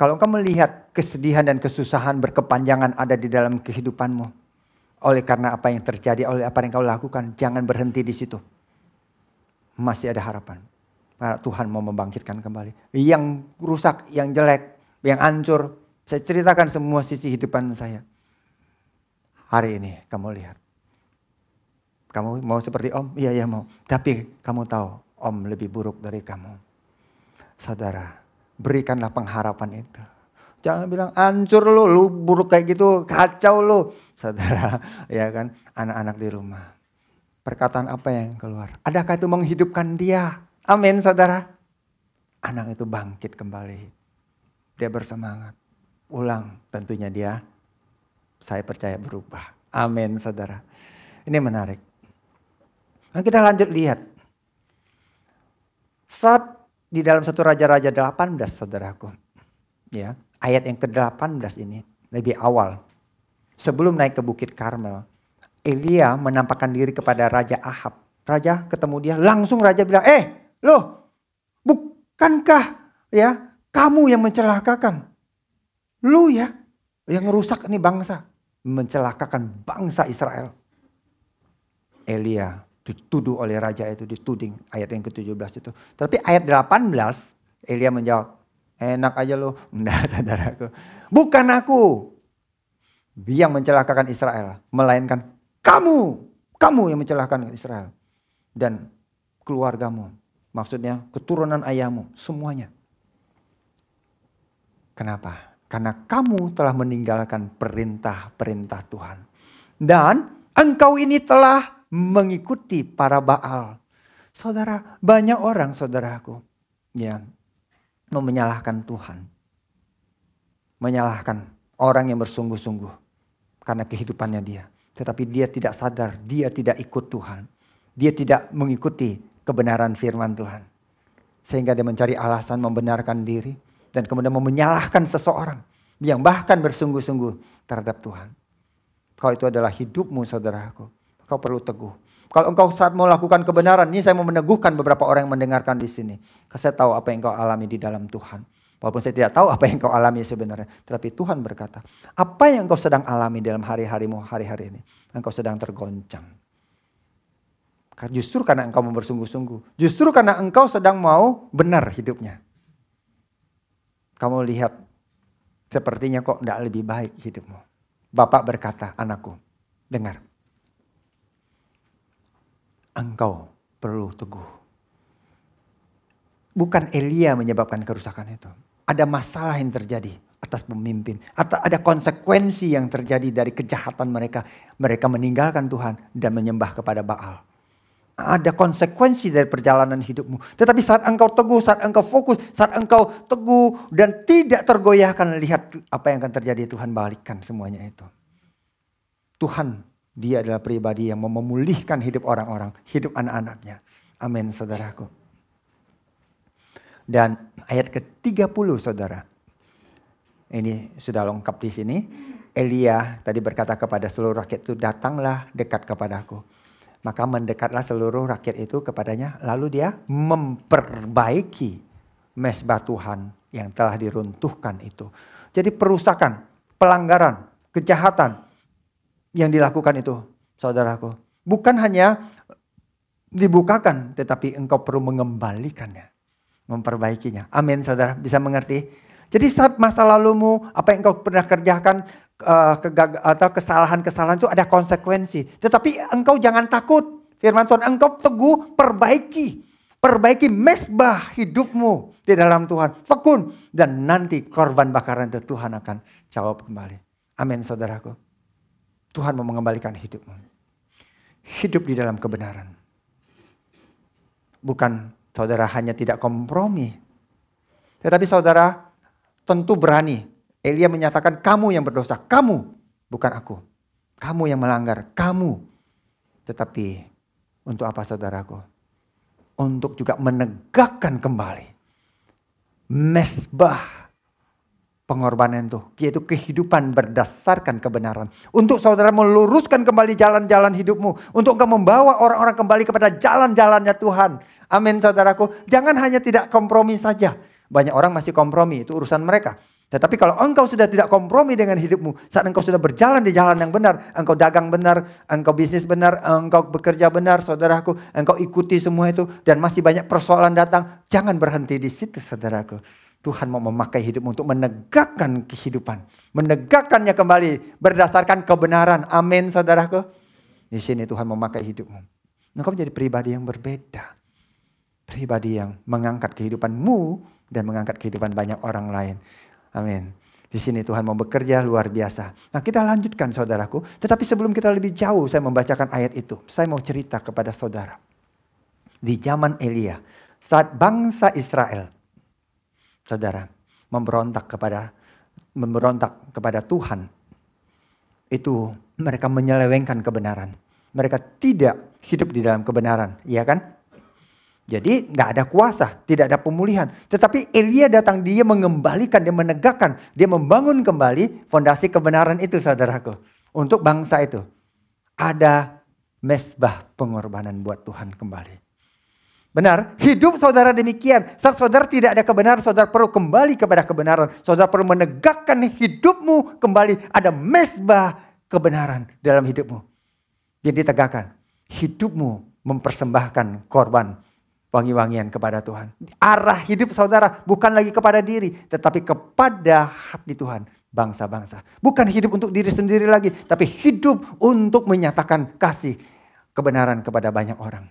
Kalau engkau melihat kesedihan dan kesusahan berkepanjangan ada di dalam kehidupanmu, oleh karena apa yang terjadi, oleh apa yang kau lakukan, jangan berhenti di situ. Masih ada harapan. Karena Tuhan mau membangkitkan kembali. Yang rusak, yang jelek, yang hancur, saya ceritakan semua sisi kehidupan saya. Hari ini kamu lihat kamu mau seperti om? Iya, iya mau. Tapi kamu tahu, om lebih buruk dari kamu. Saudara, berikanlah pengharapan itu. Jangan bilang, ancur lu, lu buruk kayak gitu, kacau lu. Saudara, ya kan, anak-anak di rumah. Perkataan apa yang keluar? Adakah itu menghidupkan dia? Amin, saudara. Anak itu bangkit kembali. Dia bersemangat. Ulang, tentunya dia, saya percaya berubah. Amin, saudara. Ini menarik. Nah, kita lanjut lihat. Saat di dalam satu Raja-Raja 18 saudaraku. Ya, ayat yang ke-18 ini lebih awal. Sebelum naik ke Bukit Karmel. Elia menampakkan diri kepada Raja Ahab. Raja ketemu dia, langsung Raja bilang, eh loh bukankah ya kamu yang mencelakakan. Lu ya yang rusak ini bangsa. Mencelakakan bangsa Israel. Elia dituduh oleh raja itu, dituding. Ayat yang ke-17 itu. Tapi ayat 18, Elia menjawab, enak aja lo, enggak saudaraku. Bukan aku yang mencelakakan Israel, melainkan kamu. Kamu yang mencelakakan Israel. Dan keluargamu, maksudnya keturunan ayahmu, semuanya. Kenapa? Karena kamu telah meninggalkan perintah-perintah Tuhan. Dan engkau ini telah mengikuti para Baal. Saudara, banyak orang saudaraku yang menyalahkan Tuhan. Menyalahkan orang yang bersungguh-sungguh karena kehidupannya dia. Tetapi dia tidak sadar, dia tidak ikut Tuhan. Dia tidak mengikuti kebenaran firman Tuhan. Sehingga dia mencari alasan membenarkan diri dan kemudian memenyalahkan seseorang yang bahkan bersungguh-sungguh terhadap Tuhan. Kau itu adalah hidupmu saudaraku kau perlu teguh. Kalau engkau saat mau lakukan kebenaran, ini saya mau meneguhkan beberapa orang yang mendengarkan di sini. Karena saya tahu apa yang kau alami di dalam Tuhan. Walaupun saya tidak tahu apa yang kau alami sebenarnya. Tetapi Tuhan berkata, apa yang kau sedang alami dalam hari-harimu hari-hari ini? Engkau sedang tergoncang. Justru karena engkau mau bersungguh-sungguh. Justru karena engkau sedang mau benar hidupnya. Kamu lihat, sepertinya kok tidak lebih baik hidupmu. Bapak berkata, anakku, dengar engkau perlu teguh. Bukan Elia menyebabkan kerusakan itu. Ada masalah yang terjadi atas pemimpin. Atau ada konsekuensi yang terjadi dari kejahatan mereka. Mereka meninggalkan Tuhan dan menyembah kepada Baal. Ada konsekuensi dari perjalanan hidupmu. Tetapi saat engkau teguh, saat engkau fokus, saat engkau teguh dan tidak tergoyahkan. Lihat apa yang akan terjadi. Tuhan balikkan semuanya itu. Tuhan dia adalah pribadi yang memulihkan hidup orang-orang, hidup anak-anaknya. Amin saudaraku. Dan ayat ke-30 saudara. Ini sudah lengkap di sini. Elia tadi berkata kepada seluruh rakyat itu datanglah dekat kepadaku. Maka mendekatlah seluruh rakyat itu kepadanya. Lalu dia memperbaiki mesbah Tuhan yang telah diruntuhkan itu. Jadi perusakan, pelanggaran, kejahatan, yang dilakukan itu, saudaraku. Bukan hanya dibukakan, tetapi engkau perlu mengembalikannya, memperbaikinya. Amin, saudara. Bisa mengerti? Jadi saat masa lalumu, apa yang engkau pernah kerjakan, eh, atau kesalahan-kesalahan itu ada konsekuensi. Tetapi engkau jangan takut. Firman Tuhan, engkau teguh, perbaiki. Perbaiki mesbah hidupmu di dalam Tuhan. Tekun. Dan nanti korban bakaran itu Tuhan akan jawab kembali. Amin saudaraku. Tuhan mau mengembalikan hidupmu. Hidup di dalam kebenaran. Bukan saudara hanya tidak kompromi. Tetapi saudara tentu berani. Elia menyatakan kamu yang berdosa. Kamu bukan aku. Kamu yang melanggar. Kamu. Tetapi untuk apa saudaraku? Untuk juga menegakkan kembali. Mesbah pengorbanan itu, yaitu kehidupan berdasarkan kebenaran. Untuk saudara meluruskan kembali jalan-jalan hidupmu, untuk engkau membawa orang-orang kembali kepada jalan-jalannya Tuhan. Amin saudaraku, jangan hanya tidak kompromi saja. Banyak orang masih kompromi, itu urusan mereka. Tetapi kalau engkau sudah tidak kompromi dengan hidupmu, saat engkau sudah berjalan di jalan yang benar, engkau dagang benar, engkau bisnis benar, engkau bekerja benar, saudaraku, engkau ikuti semua itu, dan masih banyak persoalan datang, jangan berhenti di situ, saudaraku Tuhan mau memakai hidupmu untuk menegakkan kehidupan. Menegakkannya kembali berdasarkan kebenaran. Amin saudaraku. Di sini Tuhan memakai hidupmu. Engkau menjadi pribadi yang berbeda. Pribadi yang mengangkat kehidupanmu dan mengangkat kehidupan banyak orang lain. Amin. Di sini Tuhan mau bekerja luar biasa. Nah kita lanjutkan saudaraku. Tetapi sebelum kita lebih jauh saya membacakan ayat itu. Saya mau cerita kepada saudara. Di zaman Elia. Saat bangsa Israel saudara, memberontak kepada memberontak kepada Tuhan, itu mereka menyelewengkan kebenaran. Mereka tidak hidup di dalam kebenaran, ya kan? Jadi nggak ada kuasa, tidak ada pemulihan. Tetapi Elia datang, dia mengembalikan, dia menegakkan, dia membangun kembali fondasi kebenaran itu saudaraku. Untuk bangsa itu. Ada mesbah pengorbanan buat Tuhan kembali. Benar, hidup saudara demikian. Saat saudara tidak ada kebenaran, saudara perlu kembali kepada kebenaran. Saudara perlu menegakkan hidupmu kembali. Ada mesbah kebenaran dalam hidupmu. jadi ditegakkan. Hidupmu mempersembahkan korban wangi-wangian kepada Tuhan. Arah hidup saudara bukan lagi kepada diri, tetapi kepada hati Tuhan, bangsa-bangsa. Bukan hidup untuk diri sendiri lagi, tapi hidup untuk menyatakan kasih kebenaran kepada banyak orang.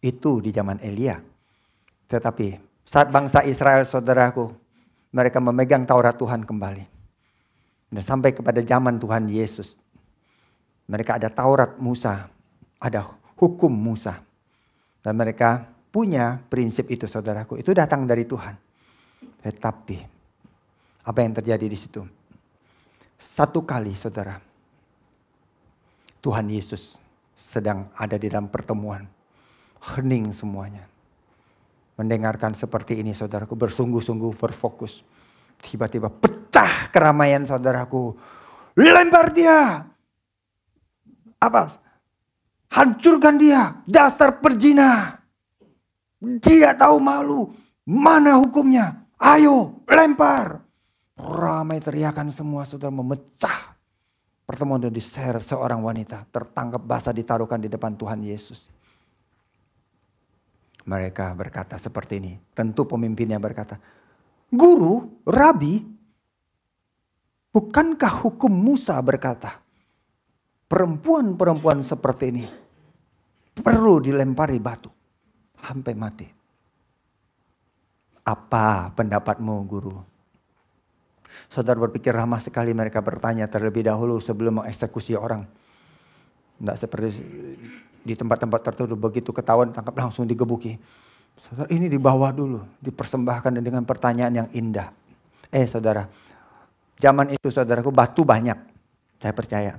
Itu di zaman Elia. Tetapi saat bangsa Israel saudaraku, mereka memegang Taurat Tuhan kembali. Dan sampai kepada zaman Tuhan Yesus. Mereka ada Taurat Musa, ada hukum Musa. Dan mereka punya prinsip itu saudaraku. Itu datang dari Tuhan. Tetapi apa yang terjadi di situ? Satu kali saudara, Tuhan Yesus sedang ada di dalam pertemuan hening semuanya. Mendengarkan seperti ini saudaraku bersungguh-sungguh berfokus. Tiba-tiba pecah keramaian saudaraku. Lempar dia. Apa? Hancurkan dia. Dasar perjina. Dia tahu malu. Mana hukumnya? Ayo lempar. Ramai teriakan semua saudara memecah. Pertemuan itu di share seorang wanita tertangkap basah ditaruhkan di depan Tuhan Yesus. Mereka berkata seperti ini. Tentu pemimpinnya berkata, Guru, Rabi, bukankah hukum Musa berkata, perempuan-perempuan seperti ini perlu dilempari batu sampai mati. Apa pendapatmu guru? Saudara berpikir ramah sekali mereka bertanya terlebih dahulu sebelum mengeksekusi orang. Tidak seperti di tempat-tempat tertentu begitu ketahuan tangkap langsung digebuki. Saudara ini dibawa dulu, dipersembahkan dengan pertanyaan yang indah. Eh saudara, zaman itu saudaraku batu banyak, saya percaya.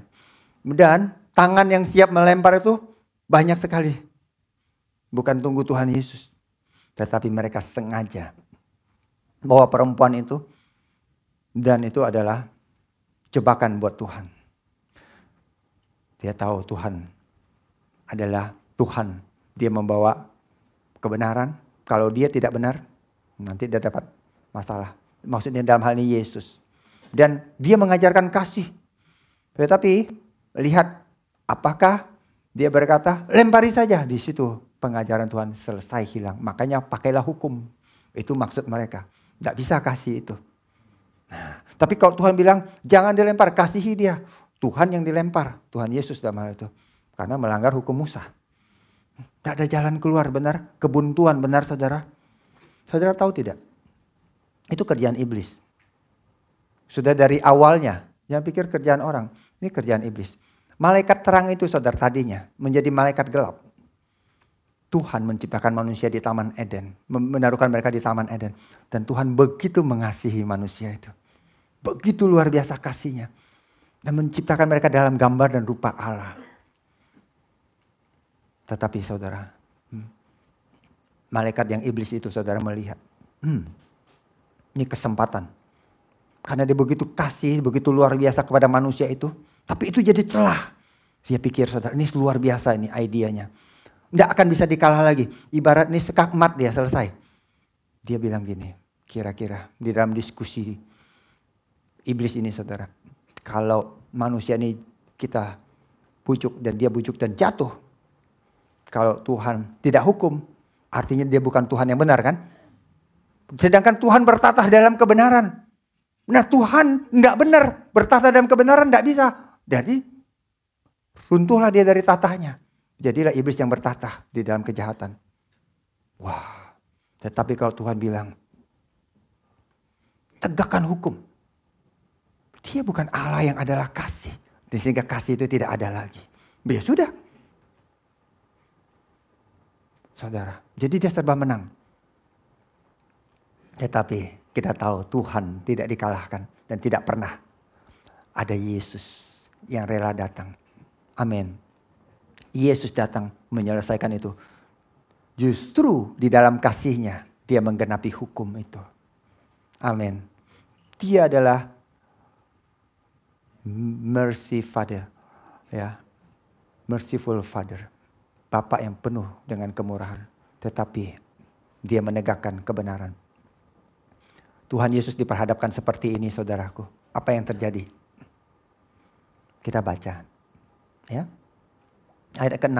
Dan tangan yang siap melempar itu banyak sekali. Bukan tunggu Tuhan Yesus, tetapi mereka sengaja bahwa perempuan itu dan itu adalah jebakan buat Tuhan. Dia tahu Tuhan adalah Tuhan. Dia membawa kebenaran. Kalau dia tidak benar, nanti dia dapat masalah. Maksudnya dalam hal ini Yesus. Dan dia mengajarkan kasih. Tetapi lihat apakah dia berkata, lempari saja di situ pengajaran Tuhan selesai hilang. Makanya pakailah hukum. Itu maksud mereka. Tidak bisa kasih itu. Nah, tapi kalau Tuhan bilang, jangan dilempar, kasihi dia. Tuhan yang dilempar. Tuhan Yesus dalam hal itu. Karena melanggar hukum Musa. Tidak ada jalan keluar, benar? Kebuntuan, benar saudara? Saudara tahu tidak? Itu kerjaan iblis. Sudah dari awalnya, jangan pikir kerjaan orang. Ini kerjaan iblis. Malaikat terang itu saudara tadinya menjadi malaikat gelap. Tuhan menciptakan manusia di Taman Eden, menaruhkan mereka di Taman Eden. Dan Tuhan begitu mengasihi manusia itu. Begitu luar biasa kasihnya. Dan menciptakan mereka dalam gambar dan rupa Allah. Tetapi saudara, hmm, malaikat yang iblis itu saudara melihat. Hmm, ini kesempatan. Karena dia begitu kasih, begitu luar biasa kepada manusia itu. Tapi itu jadi celah. dia pikir saudara, ini luar biasa ini idenya. Tidak akan bisa dikalah lagi. Ibarat ini sekakmat dia selesai. Dia bilang gini, kira-kira di dalam diskusi iblis ini saudara. Kalau manusia ini kita bujuk dan dia bujuk dan jatuh. Kalau Tuhan tidak hukum, artinya dia bukan Tuhan yang benar kan? Sedangkan Tuhan bertatah dalam kebenaran. Nah Tuhan nggak benar, bertatah dalam kebenaran nggak bisa. Jadi runtuhlah dia dari tatahnya. Jadilah iblis yang bertatah di dalam kejahatan. Wah, tetapi kalau Tuhan bilang, tegakkan hukum. Dia bukan Allah yang adalah kasih. Sehingga kasih itu tidak ada lagi. Ya sudah, saudara. Jadi dia serba menang. Tetapi kita tahu Tuhan tidak dikalahkan dan tidak pernah ada Yesus yang rela datang. Amin. Yesus datang menyelesaikan itu. Justru di dalam kasihnya dia menggenapi hukum itu. Amin. Dia adalah mercy father ya. Merciful father. Bapa yang penuh dengan kemurahan, tetapi dia menegakkan kebenaran. Tuhan Yesus diperhadapkan seperti ini saudaraku. Apa yang terjadi? Kita baca. Ya. Ayat ke-6.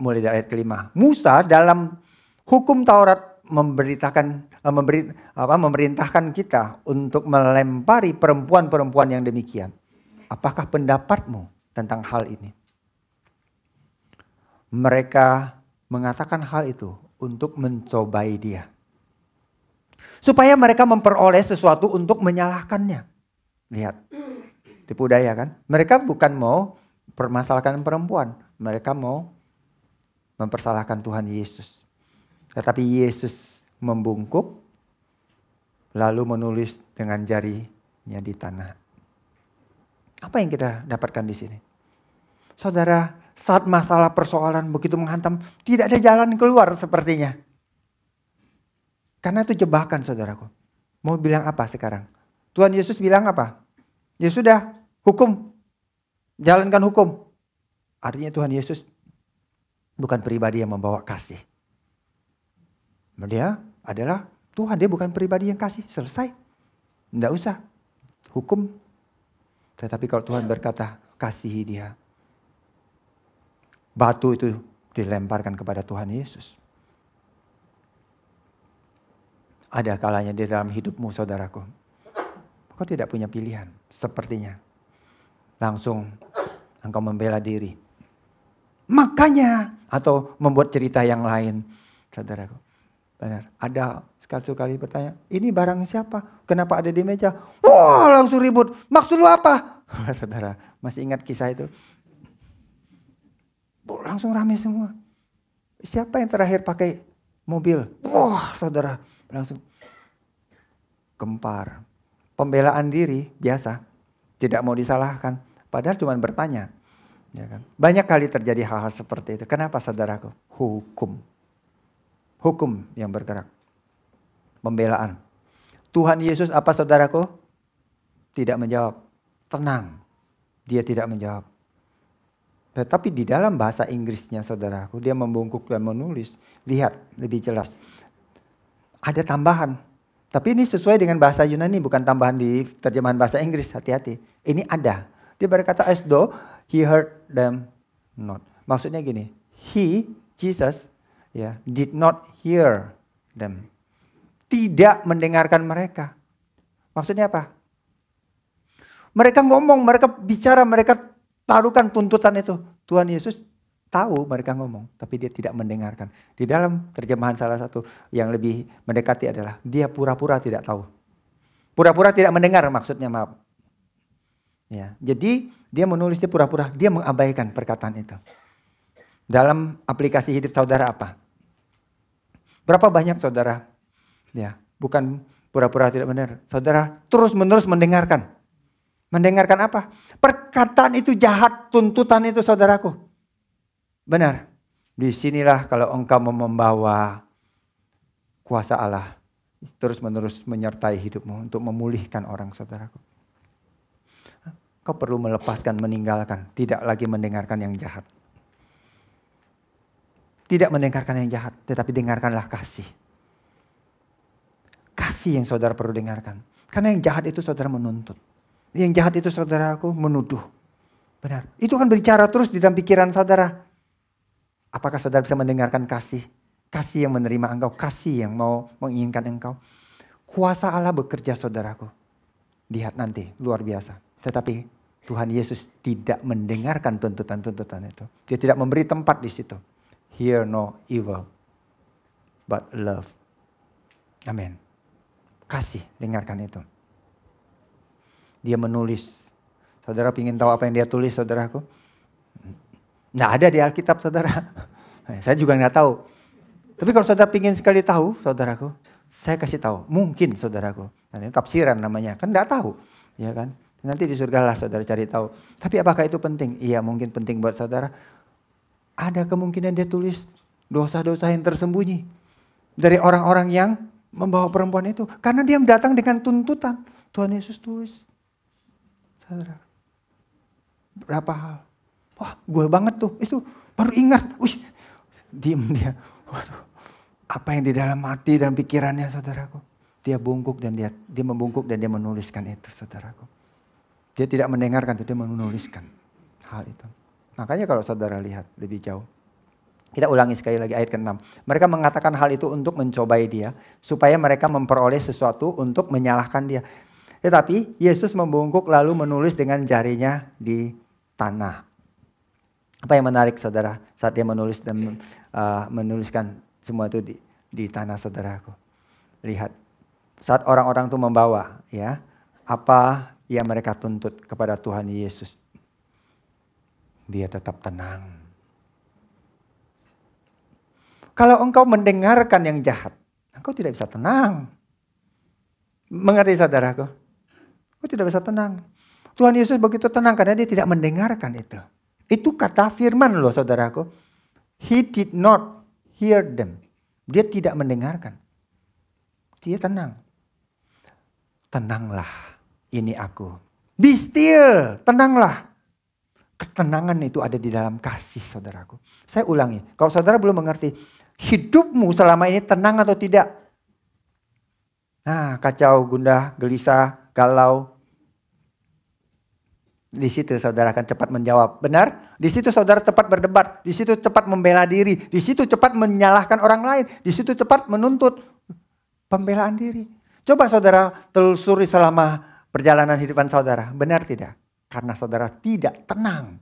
Mulai dari ayat ke-5. Musa dalam hukum Taurat memberitakan eh, memberi, apa, memerintahkan kita untuk melempari perempuan-perempuan yang demikian. Apakah pendapatmu tentang hal ini? mereka mengatakan hal itu untuk mencobai dia. Supaya mereka memperoleh sesuatu untuk menyalahkannya. Lihat, tipu daya kan. Mereka bukan mau permasalahkan perempuan. Mereka mau mempersalahkan Tuhan Yesus. Tetapi Yesus membungkuk lalu menulis dengan jarinya di tanah. Apa yang kita dapatkan di sini? Saudara, saat masalah persoalan begitu menghantam, tidak ada jalan keluar sepertinya. Karena itu jebakan saudaraku. Mau bilang apa sekarang? Tuhan Yesus bilang apa? Ya sudah, hukum. Jalankan hukum. Artinya Tuhan Yesus bukan pribadi yang membawa kasih. Dia adalah Tuhan, dia bukan pribadi yang kasih. Selesai. Tidak usah. Hukum. Tetapi kalau Tuhan berkata, kasihi dia, batu itu dilemparkan kepada Tuhan Yesus. Ada kalanya di dalam hidupmu saudaraku. Kau tidak punya pilihan sepertinya. Langsung engkau membela diri. Makanya atau membuat cerita yang lain saudaraku. Benar. Ada satu kali bertanya, ini barang siapa? Kenapa ada di meja? Wah langsung ribut. Maksud lu apa? Saudara, masih ingat kisah itu? langsung rame semua. Siapa yang terakhir pakai mobil? Wah, saudara, langsung gempar. Pembelaan diri biasa, tidak mau disalahkan. Padahal cuma bertanya. Ya kan? Banyak kali terjadi hal-hal seperti itu. Kenapa saudaraku? Hukum. Hukum yang bergerak. Pembelaan. Tuhan Yesus apa saudaraku? Tidak menjawab. Tenang. Dia tidak menjawab. Tetapi di dalam bahasa Inggrisnya saudaraku, dia membungkuk dan menulis. Lihat lebih jelas. Ada tambahan. Tapi ini sesuai dengan bahasa Yunani, bukan tambahan di terjemahan bahasa Inggris. Hati-hati. Ini ada. Dia berkata, as though he heard them not. Maksudnya gini, he, Jesus, ya, did not hear them. Tidak mendengarkan mereka. Maksudnya apa? Mereka ngomong, mereka bicara, mereka taruhkan tuntutan itu. Tuhan Yesus tahu mereka ngomong, tapi dia tidak mendengarkan. Di dalam terjemahan salah satu yang lebih mendekati adalah dia pura-pura tidak tahu. Pura-pura tidak mendengar maksudnya maaf. Ya, jadi dia menulisnya pura-pura, dia mengabaikan perkataan itu. Dalam aplikasi hidup saudara apa? Berapa banyak saudara? Ya, bukan pura-pura tidak benar. Saudara terus-menerus mendengarkan Mendengarkan apa? Perkataan itu jahat, tuntutan itu saudaraku. Benar. Disinilah kalau engkau mau membawa kuasa Allah terus menerus menyertai hidupmu untuk memulihkan orang saudaraku. Kau perlu melepaskan, meninggalkan, tidak lagi mendengarkan yang jahat. Tidak mendengarkan yang jahat, tetapi dengarkanlah kasih. Kasih yang saudara perlu dengarkan. Karena yang jahat itu saudara menuntut yang jahat itu saudara aku menuduh. Benar. Itu kan berbicara terus di dalam pikiran saudara. Apakah saudara bisa mendengarkan kasih? Kasih yang menerima engkau, kasih yang mau menginginkan engkau. Kuasa Allah bekerja saudaraku. Lihat nanti, luar biasa. Tetapi Tuhan Yesus tidak mendengarkan tuntutan-tuntutan itu. Dia tidak memberi tempat di situ. Hear no evil, but love. Amin. Kasih, dengarkan itu dia menulis. Saudara ingin tahu apa yang dia tulis, saudaraku? Nah ada di Alkitab, saudara. saya juga nggak tahu. Tapi kalau saudara ingin sekali tahu, saudaraku, saya kasih tahu. Mungkin, saudaraku. Nanti tafsiran namanya, kan nggak tahu, ya kan? Nanti di surga lah saudara cari tahu. Tapi apakah itu penting? Iya mungkin penting buat saudara. Ada kemungkinan dia tulis dosa-dosa yang tersembunyi. Dari orang-orang yang membawa perempuan itu. Karena dia datang dengan tuntutan. Tuhan Yesus tulis Saudara, berapa hal. Wah, gue banget tuh. Itu baru ingat. Wih, diem dia. Waduh, apa yang di dalam hati dan pikirannya saudaraku. Dia bungkuk dan dia dia membungkuk dan dia menuliskan itu saudaraku. Dia tidak mendengarkan itu, dia menuliskan hal itu. Makanya kalau saudara lihat lebih jauh. Kita ulangi sekali lagi ayat ke-6. Mereka mengatakan hal itu untuk mencobai dia. Supaya mereka memperoleh sesuatu untuk menyalahkan dia tetapi Yesus membungkuk lalu menulis dengan jarinya di tanah. Apa yang menarik saudara saat dia menulis dan uh, menuliskan semua itu di, di tanah saudaraku. Lihat saat orang-orang itu membawa ya apa yang mereka tuntut kepada Tuhan Yesus. Dia tetap tenang. Kalau engkau mendengarkan yang jahat, engkau tidak bisa tenang. Mengerti saudaraku? Kau oh, tidak bisa tenang. Tuhan Yesus begitu tenang karena dia tidak mendengarkan itu. Itu kata firman loh saudaraku. He did not hear them. Dia tidak mendengarkan. Dia tenang. Tenanglah, ini aku. Be still, tenanglah. Ketenangan itu ada di dalam kasih saudaraku. Saya ulangi, kalau saudara belum mengerti, hidupmu selama ini tenang atau tidak? Nah kacau, gundah, gelisah, galau, di situ saudara akan cepat menjawab, benar? Di situ saudara cepat berdebat, di situ cepat membela diri, di situ cepat menyalahkan orang lain, di situ cepat menuntut pembelaan diri. Coba saudara telusuri selama perjalanan hidupan saudara, benar tidak? Karena saudara tidak tenang,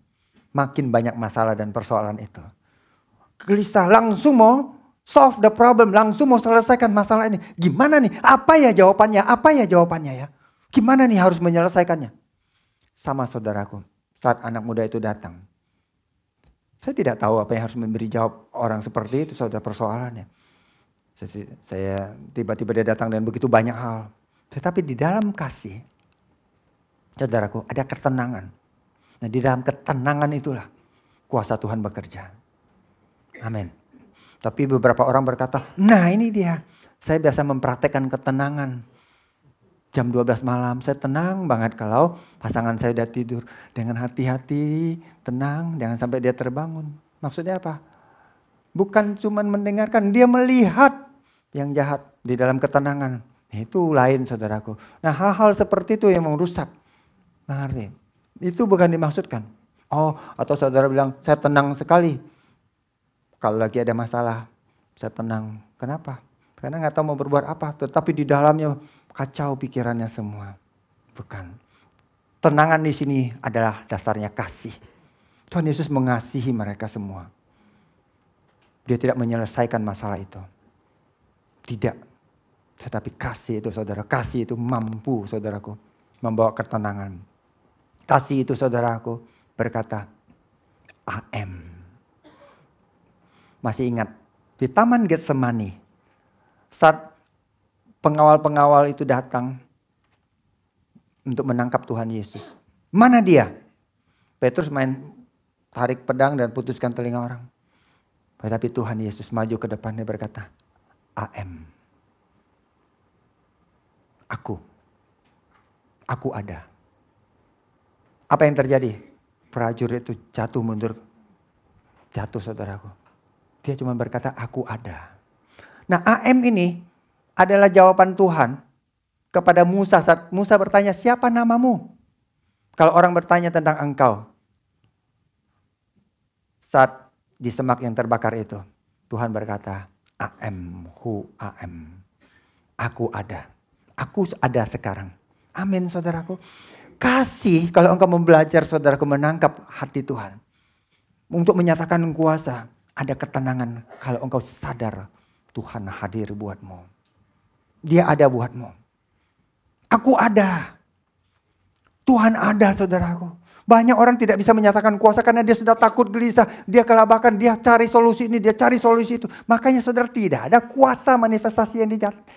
makin banyak masalah dan persoalan itu. Gelisah langsung mau solve the problem, langsung mau selesaikan masalah ini. Gimana nih? Apa ya jawabannya? Apa ya jawabannya ya? Gimana nih harus menyelesaikannya? sama saudaraku saat anak muda itu datang. Saya tidak tahu apa yang harus memberi jawab orang seperti itu saudara persoalannya. Saya tiba-tiba dia datang dan begitu banyak hal. Tetapi di dalam kasih, saudaraku, ada ketenangan. Nah di dalam ketenangan itulah kuasa Tuhan bekerja. Amin. Tapi beberapa orang berkata, nah ini dia. Saya biasa mempraktekkan ketenangan jam 12 malam. Saya tenang banget kalau pasangan saya udah tidur. Dengan hati-hati, tenang, jangan sampai dia terbangun. Maksudnya apa? Bukan cuman mendengarkan, dia melihat yang jahat di dalam ketenangan. Itu lain saudaraku. Nah hal-hal seperti itu yang merusak. Mengerti? Itu bukan dimaksudkan. Oh, atau saudara bilang, saya tenang sekali. Kalau lagi ada masalah, saya tenang. Kenapa? Karena nggak tahu mau berbuat apa, tetapi di dalamnya kacau pikirannya semua. Bukan. Tenangan di sini adalah dasarnya kasih. Tuhan Yesus mengasihi mereka semua. Dia tidak menyelesaikan masalah itu. Tidak. Tetapi kasih itu saudara, kasih itu mampu saudaraku membawa ketenangan. Kasih itu saudaraku berkata, AM. Masih ingat, di Taman Getsemani, saat pengawal-pengawal itu datang untuk menangkap Tuhan Yesus. Mana dia? Petrus main tarik pedang dan putuskan telinga orang. Tetapi Tuhan Yesus maju ke depannya berkata, AM. Aku. Aku ada. Apa yang terjadi? Prajurit itu jatuh mundur. Jatuh saudaraku. Dia cuma berkata, aku ada. Nah AM ini adalah jawaban Tuhan kepada Musa saat Musa bertanya, "Siapa namamu?" Kalau orang bertanya tentang engkau saat di semak yang terbakar itu, Tuhan berkata, "Am hu am." Aku ada. Aku ada sekarang. Amin, saudaraku. Kasih kalau engkau mau saudaraku menangkap hati Tuhan. Untuk menyatakan kuasa, ada ketenangan kalau engkau sadar Tuhan hadir buatmu. Dia ada buatmu. Aku ada. Tuhan ada saudaraku. Banyak orang tidak bisa menyatakan kuasa karena dia sudah takut gelisah. Dia kelabakan, dia cari solusi ini, dia cari solusi itu. Makanya saudara tidak ada kuasa manifestasi yang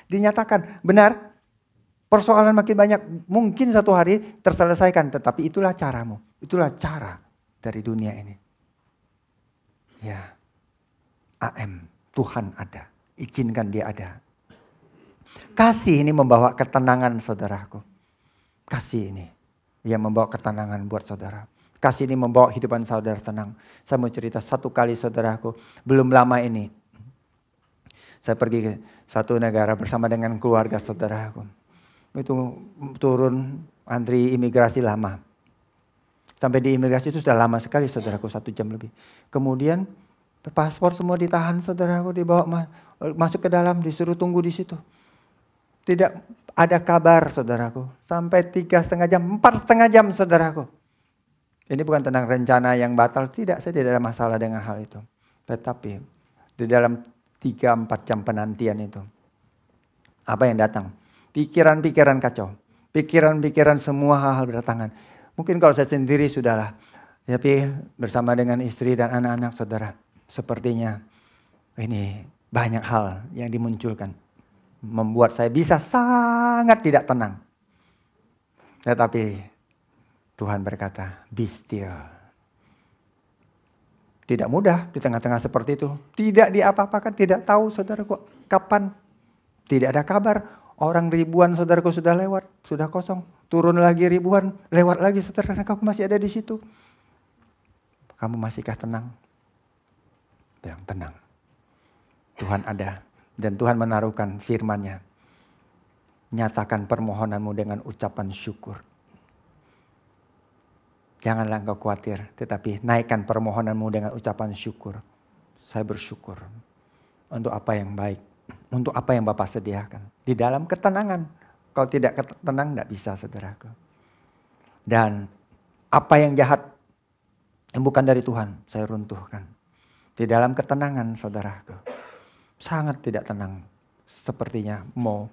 dinyatakan. Benar? Persoalan makin banyak. Mungkin satu hari terselesaikan. Tetapi itulah caramu. Itulah cara dari dunia ini. Ya. AM. Tuhan ada. Izinkan dia ada. Kasih ini membawa ketenangan saudaraku. Kasih ini yang membawa ketenangan buat saudara. Kasih ini membawa kehidupan saudara tenang. Saya mau cerita satu kali saudaraku, belum lama ini. Saya pergi ke satu negara bersama dengan keluarga saudaraku. Itu turun antri imigrasi lama. Sampai di imigrasi itu sudah lama sekali saudaraku, satu jam lebih. Kemudian paspor semua ditahan saudaraku, dibawa masuk ke dalam, disuruh tunggu di situ. Tidak ada kabar saudaraku. Sampai tiga setengah jam, empat setengah jam saudaraku. Ini bukan tentang rencana yang batal. Tidak, saya tidak ada masalah dengan hal itu. Tetapi di dalam tiga empat jam penantian itu. Apa yang datang? Pikiran-pikiran kacau. Pikiran-pikiran semua hal-hal berdatangan. Mungkin kalau saya sendiri sudahlah. Tapi ya, bersama dengan istri dan anak-anak saudara. Sepertinya ini banyak hal yang dimunculkan membuat saya bisa sangat tidak tenang. Tetapi Tuhan berkata, be still. Tidak mudah di tengah-tengah seperti itu. Tidak diapa-apakan, tidak tahu saudaraku kapan. Tidak ada kabar. Orang ribuan saudaraku sudah lewat, sudah kosong. Turun lagi ribuan, lewat lagi saudara, kamu masih ada di situ. Kamu masihkah tenang? Bilang tenang. Tuhan ada dan Tuhan menaruhkan firman-Nya. Nyatakan permohonanmu dengan ucapan syukur. Janganlah engkau khawatir, tetapi naikkan permohonanmu dengan ucapan syukur. Saya bersyukur untuk apa yang baik, untuk apa yang Bapak sediakan. Di dalam ketenangan, kalau tidak tenang tidak bisa saudaraku. Dan apa yang jahat yang bukan dari Tuhan, saya runtuhkan. Di dalam ketenangan saudaraku sangat tidak tenang. Sepertinya mau,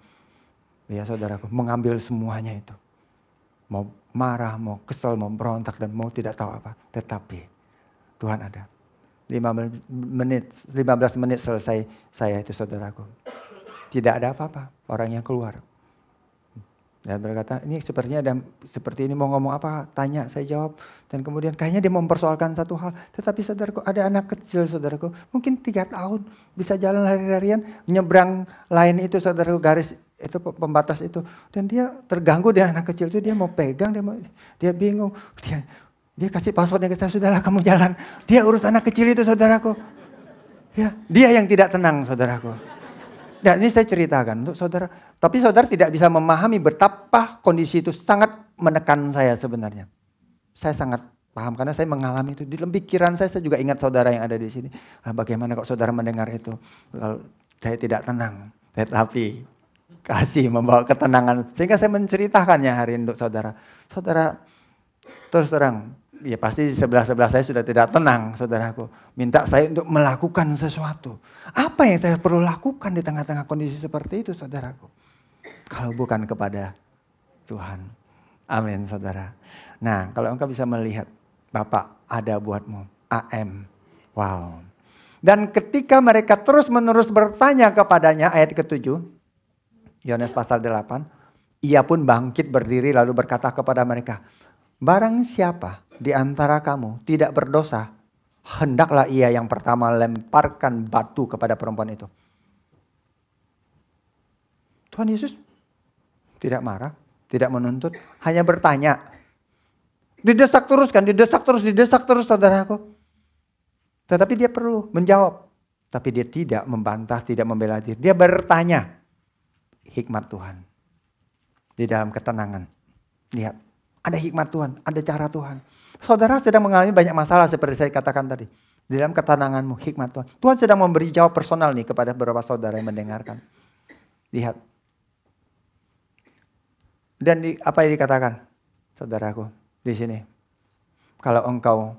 ya saudaraku, mengambil semuanya itu. Mau marah, mau kesel, mau berontak, dan mau tidak tahu apa. Tetapi Tuhan ada. 15 menit, 15 menit selesai saya itu saudaraku. Tidak ada apa-apa orang yang keluar. Dan berkata, ini sepertinya ada seperti ini mau ngomong apa, tanya, saya jawab. Dan kemudian kayaknya dia mempersoalkan satu hal. Tetapi saudaraku, ada anak kecil saudaraku, mungkin tiga tahun bisa jalan lari-larian, nyebrang lain itu saudaraku, garis itu pembatas itu. Dan dia terganggu dengan anak kecil itu, dia mau pegang, dia, mau, dia bingung. Dia, dia kasih passwordnya ke saya, sudahlah kamu jalan. Dia urus anak kecil itu saudaraku. Ya, dia yang tidak tenang saudaraku. Nah, ini saya ceritakan untuk saudara. Tapi saudara tidak bisa memahami betapa kondisi itu sangat menekan saya sebenarnya. Saya sangat paham karena saya mengalami itu. Di dalam pikiran saya, saya juga ingat saudara yang ada di sini. Nah, bagaimana kok saudara mendengar itu? Kalau saya tidak tenang, tetapi kasih membawa ketenangan. Sehingga saya menceritakannya hari ini untuk saudara. Saudara, terus terang, ya pasti di sebelah-sebelah saya sudah tidak tenang, saudaraku. Minta saya untuk melakukan sesuatu. Apa yang saya perlu lakukan di tengah-tengah kondisi seperti itu, saudaraku? Kalau bukan kepada Tuhan. Amin, saudara. Nah, kalau engkau bisa melihat, Bapak ada buatmu, AM. Wow. Dan ketika mereka terus-menerus bertanya kepadanya, ayat ke-7, Yohanes pasal 8, ia pun bangkit berdiri lalu berkata kepada mereka, Barang siapa di antara kamu tidak berdosa, hendaklah ia yang pertama lemparkan batu kepada perempuan itu. Tuhan Yesus tidak marah, tidak menuntut, hanya bertanya. Didesak terus kan, didesak terus, didesak terus saudaraku. Tetapi dia perlu menjawab. Tapi dia tidak membantah, tidak membela diri. Dia bertanya hikmat Tuhan. Di dalam ketenangan. Lihat, ada hikmat Tuhan, ada cara Tuhan. Saudara sedang mengalami banyak masalah seperti saya katakan tadi. Di dalam ketenanganmu, hikmat Tuhan. Tuhan sedang memberi jawab personal nih kepada beberapa saudara yang mendengarkan. Lihat. Dan di, apa yang dikatakan? Saudaraku, di sini. Kalau engkau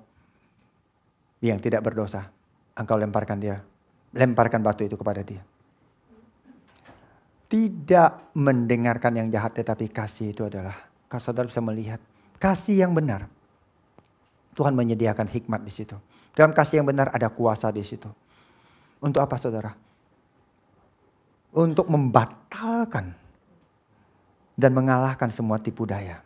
yang tidak berdosa, engkau lemparkan dia. Lemparkan batu itu kepada dia tidak mendengarkan yang jahat tetapi kasih itu adalah kalau saudara bisa melihat kasih yang benar Tuhan menyediakan hikmat di situ. Dalam kasih yang benar ada kuasa di situ. Untuk apa saudara? Untuk membatalkan dan mengalahkan semua tipu daya.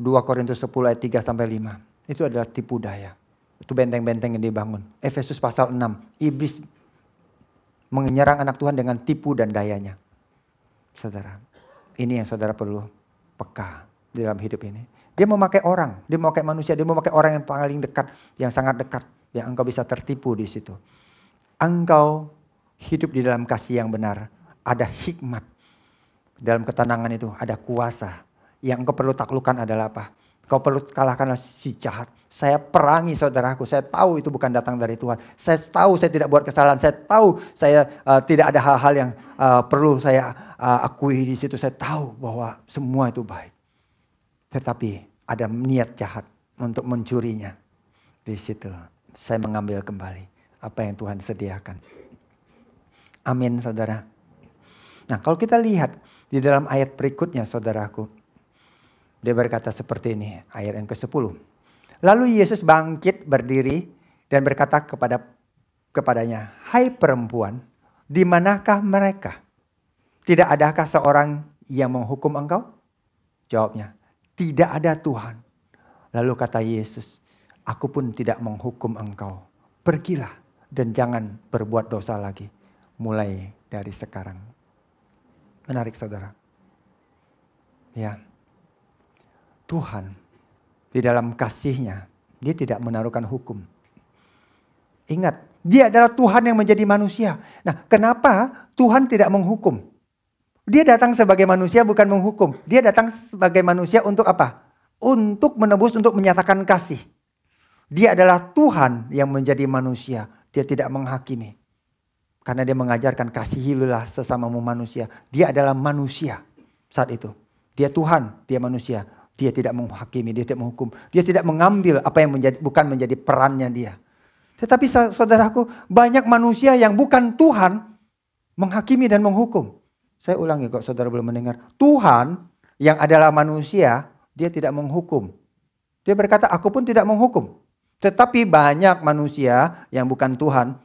2 Korintus 10 ayat 3 sampai 5. Itu adalah tipu daya. Itu benteng-benteng yang dibangun. Efesus pasal 6. Iblis menyerang anak Tuhan dengan tipu dan dayanya. Saudara, ini yang saudara perlu peka di dalam hidup ini. Dia memakai orang, dia memakai manusia, dia memakai orang yang paling dekat, yang sangat dekat, yang engkau bisa tertipu di situ. Engkau hidup di dalam kasih yang benar, ada hikmat. Dalam ketenangan itu ada kuasa. Yang engkau perlu taklukan adalah apa? Kau perlu kalahkanlah si jahat. Saya perangi saudaraku. Saya tahu itu bukan datang dari Tuhan. Saya tahu saya tidak buat kesalahan. Saya tahu saya uh, tidak ada hal-hal yang uh, perlu saya uh, akui di situ. Saya tahu bahwa semua itu baik. Tetapi ada niat jahat untuk mencurinya. Di situ saya mengambil kembali apa yang Tuhan sediakan. Amin saudara. Nah kalau kita lihat di dalam ayat berikutnya saudaraku. Dia berkata seperti ini ayat yang ke sepuluh. Lalu Yesus bangkit berdiri dan berkata kepada kepadanya, "Hai perempuan, di manakah mereka? Tidak adakah seorang yang menghukum engkau?" Jawabnya, tidak ada Tuhan. Lalu kata Yesus, aku pun tidak menghukum engkau. Pergilah dan jangan berbuat dosa lagi. Mulai dari sekarang. Menarik saudara. Ya. Tuhan di dalam kasihnya, dia tidak menaruhkan hukum. Ingat, dia adalah Tuhan yang menjadi manusia. Nah, kenapa Tuhan tidak menghukum? Dia datang sebagai manusia bukan menghukum. Dia datang sebagai manusia untuk apa? Untuk menebus, untuk menyatakan kasih. Dia adalah Tuhan yang menjadi manusia. Dia tidak menghakimi. Karena dia mengajarkan kasihilah sesamamu manusia. Dia adalah manusia saat itu. Dia Tuhan, dia manusia. Dia tidak menghakimi, dia tidak menghukum. Dia tidak mengambil apa yang menjadi, bukan menjadi perannya dia. Tetapi saudaraku, banyak manusia yang bukan Tuhan menghakimi dan menghukum. Saya ulangi kok saudara belum mendengar. Tuhan yang adalah manusia, dia tidak menghukum. Dia berkata, aku pun tidak menghukum. Tetapi banyak manusia yang bukan Tuhan,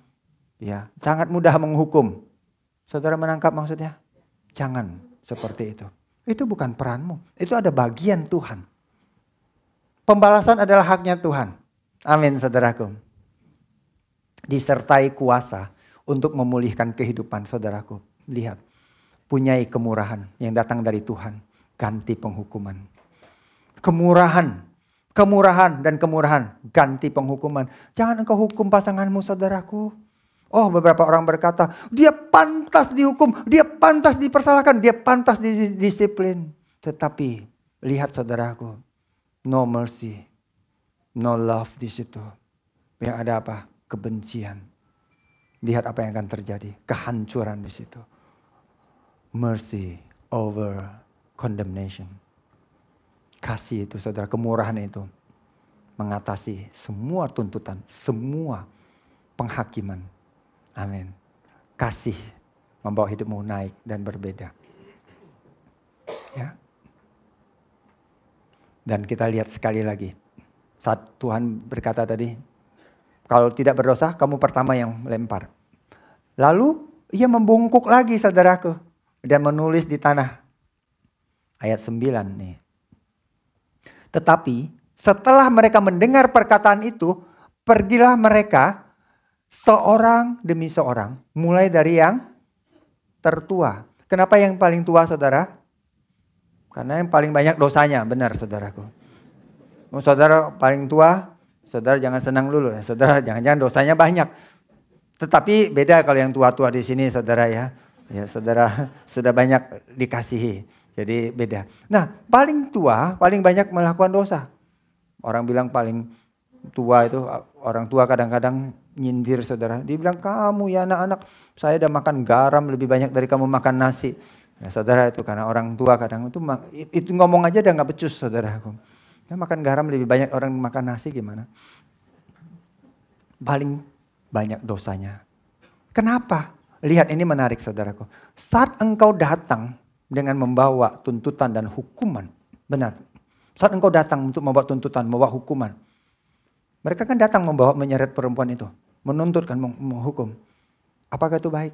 ya sangat mudah menghukum. Saudara menangkap maksudnya? Jangan seperti itu. Itu bukan peranmu. Itu ada bagian Tuhan. Pembalasan adalah haknya Tuhan. Amin saudaraku. Disertai kuasa untuk memulihkan kehidupan saudaraku. Lihat, punyai kemurahan yang datang dari Tuhan. Ganti penghukuman. Kemurahan, kemurahan dan kemurahan. Ganti penghukuman. Jangan engkau hukum pasanganmu saudaraku. Oh beberapa orang berkata, dia pantas dihukum, dia pantas dipersalahkan, dia pantas didisiplin. Tetapi lihat saudaraku, no mercy, no love di situ. Yang ada apa? Kebencian. Lihat apa yang akan terjadi, kehancuran di situ mercy over condemnation. Kasih itu saudara, kemurahan itu mengatasi semua tuntutan, semua penghakiman. Amin. Kasih membawa hidupmu naik dan berbeda. Ya. Dan kita lihat sekali lagi. Saat Tuhan berkata tadi, kalau tidak berdosa kamu pertama yang melempar, Lalu ia membungkuk lagi saudaraku dan menulis di tanah. Ayat 9 nih. Tetapi setelah mereka mendengar perkataan itu, pergilah mereka seorang demi seorang, mulai dari yang tertua. Kenapa yang paling tua saudara? Karena yang paling banyak dosanya, benar saudaraku. Oh, saudara paling tua, saudara jangan senang dulu ya. Saudara jangan-jangan dosanya banyak. Tetapi beda kalau yang tua-tua di sini saudara ya. Ya, saudara sudah banyak dikasihi. Jadi beda. Nah, paling tua paling banyak melakukan dosa. Orang bilang paling tua itu orang tua kadang-kadang nyindir saudara. Dia bilang kamu ya anak-anak saya udah makan garam lebih banyak dari kamu makan nasi. Ya, saudara itu karena orang tua kadang itu itu ngomong aja udah nggak becus saudara aku. Ya, makan garam lebih banyak orang makan nasi gimana? Paling banyak dosanya. Kenapa? Lihat ini menarik saudaraku. Saat engkau datang dengan membawa tuntutan dan hukuman. Benar. Saat engkau datang untuk membawa tuntutan, membawa hukuman. Mereka kan datang membawa menyeret perempuan itu. Menuntutkan, menghukum. Apakah itu baik?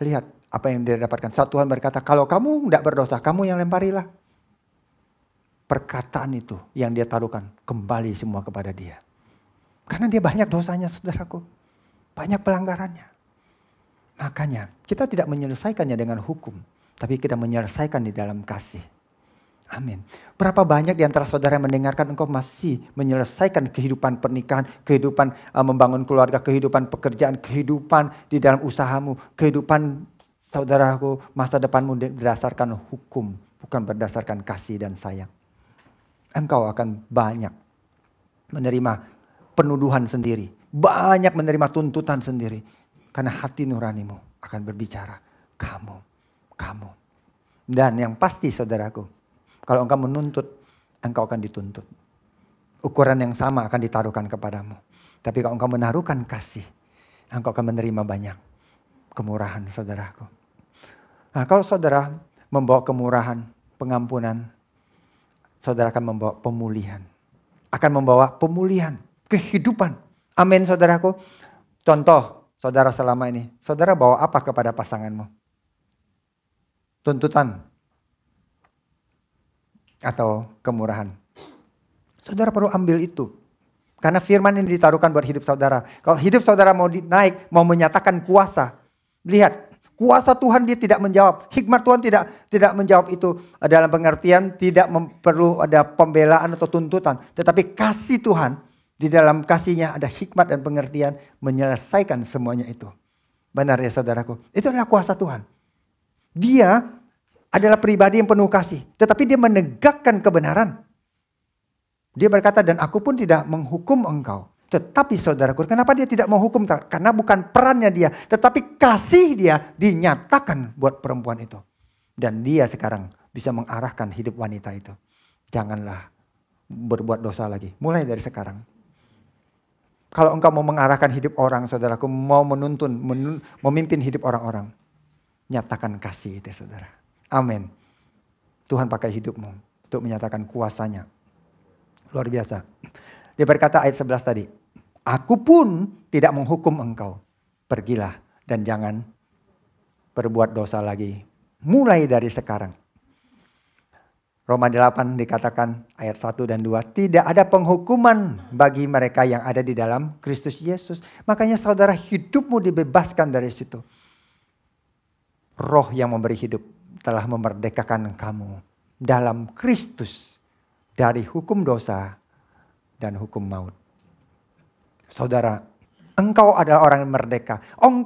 Lihat apa yang dia dapatkan. Saat Tuhan berkata, kalau kamu tidak berdosa, kamu yang lemparilah. Perkataan itu yang dia taruhkan kembali semua kepada dia. Karena dia banyak dosanya saudaraku. Banyak pelanggarannya. Makanya kita tidak menyelesaikannya dengan hukum, tapi kita menyelesaikan di dalam kasih. Amin. Berapa banyak di antara saudara yang mendengarkan engkau masih menyelesaikan kehidupan pernikahan, kehidupan uh, membangun keluarga, kehidupan pekerjaan, kehidupan di dalam usahamu, kehidupan saudaraku, masa depanmu berdasarkan hukum, bukan berdasarkan kasih dan sayang. Engkau akan banyak menerima penuduhan sendiri, banyak menerima tuntutan sendiri. Karena hati nuranimu akan berbicara. Kamu, kamu. Dan yang pasti saudaraku. Kalau engkau menuntut, engkau akan dituntut. Ukuran yang sama akan ditaruhkan kepadamu. Tapi kalau engkau menaruhkan kasih, engkau akan menerima banyak kemurahan saudaraku. Nah kalau saudara membawa kemurahan, pengampunan, saudara akan membawa pemulihan. Akan membawa pemulihan, kehidupan. Amin saudaraku. Contoh saudara selama ini, saudara bawa apa kepada pasanganmu? Tuntutan atau kemurahan. Saudara perlu ambil itu. Karena firman ini ditaruhkan buat hidup saudara. Kalau hidup saudara mau naik, mau menyatakan kuasa. Lihat, kuasa Tuhan dia tidak menjawab. Hikmat Tuhan tidak tidak menjawab itu dalam pengertian tidak perlu ada pembelaan atau tuntutan. Tetapi kasih Tuhan di dalam kasihnya ada hikmat dan pengertian menyelesaikan semuanya itu. Benar ya saudaraku. Itu adalah kuasa Tuhan. Dia adalah pribadi yang penuh kasih. Tetapi dia menegakkan kebenaran. Dia berkata, dan aku pun tidak menghukum engkau. Tetapi saudaraku, kenapa dia tidak menghukum? Karena bukan perannya dia. Tetapi kasih dia dinyatakan buat perempuan itu. Dan dia sekarang bisa mengarahkan hidup wanita itu. Janganlah berbuat dosa lagi. Mulai dari sekarang kalau engkau mau mengarahkan hidup orang, saudaraku, mau menuntun, menun, memimpin hidup orang-orang, nyatakan kasih itu, saudara. Amin. Tuhan pakai hidupmu untuk menyatakan kuasanya. Luar biasa. Dia berkata ayat 11 tadi, Aku pun tidak menghukum engkau. Pergilah dan jangan berbuat dosa lagi. Mulai dari sekarang. Roma 8 dikatakan ayat 1 dan 2, tidak ada penghukuman bagi mereka yang ada di dalam Kristus Yesus. Makanya saudara hidupmu dibebaskan dari situ. Roh yang memberi hidup telah memerdekakan kamu dalam Kristus dari hukum dosa dan hukum maut. Saudara, engkau adalah orang yang merdeka.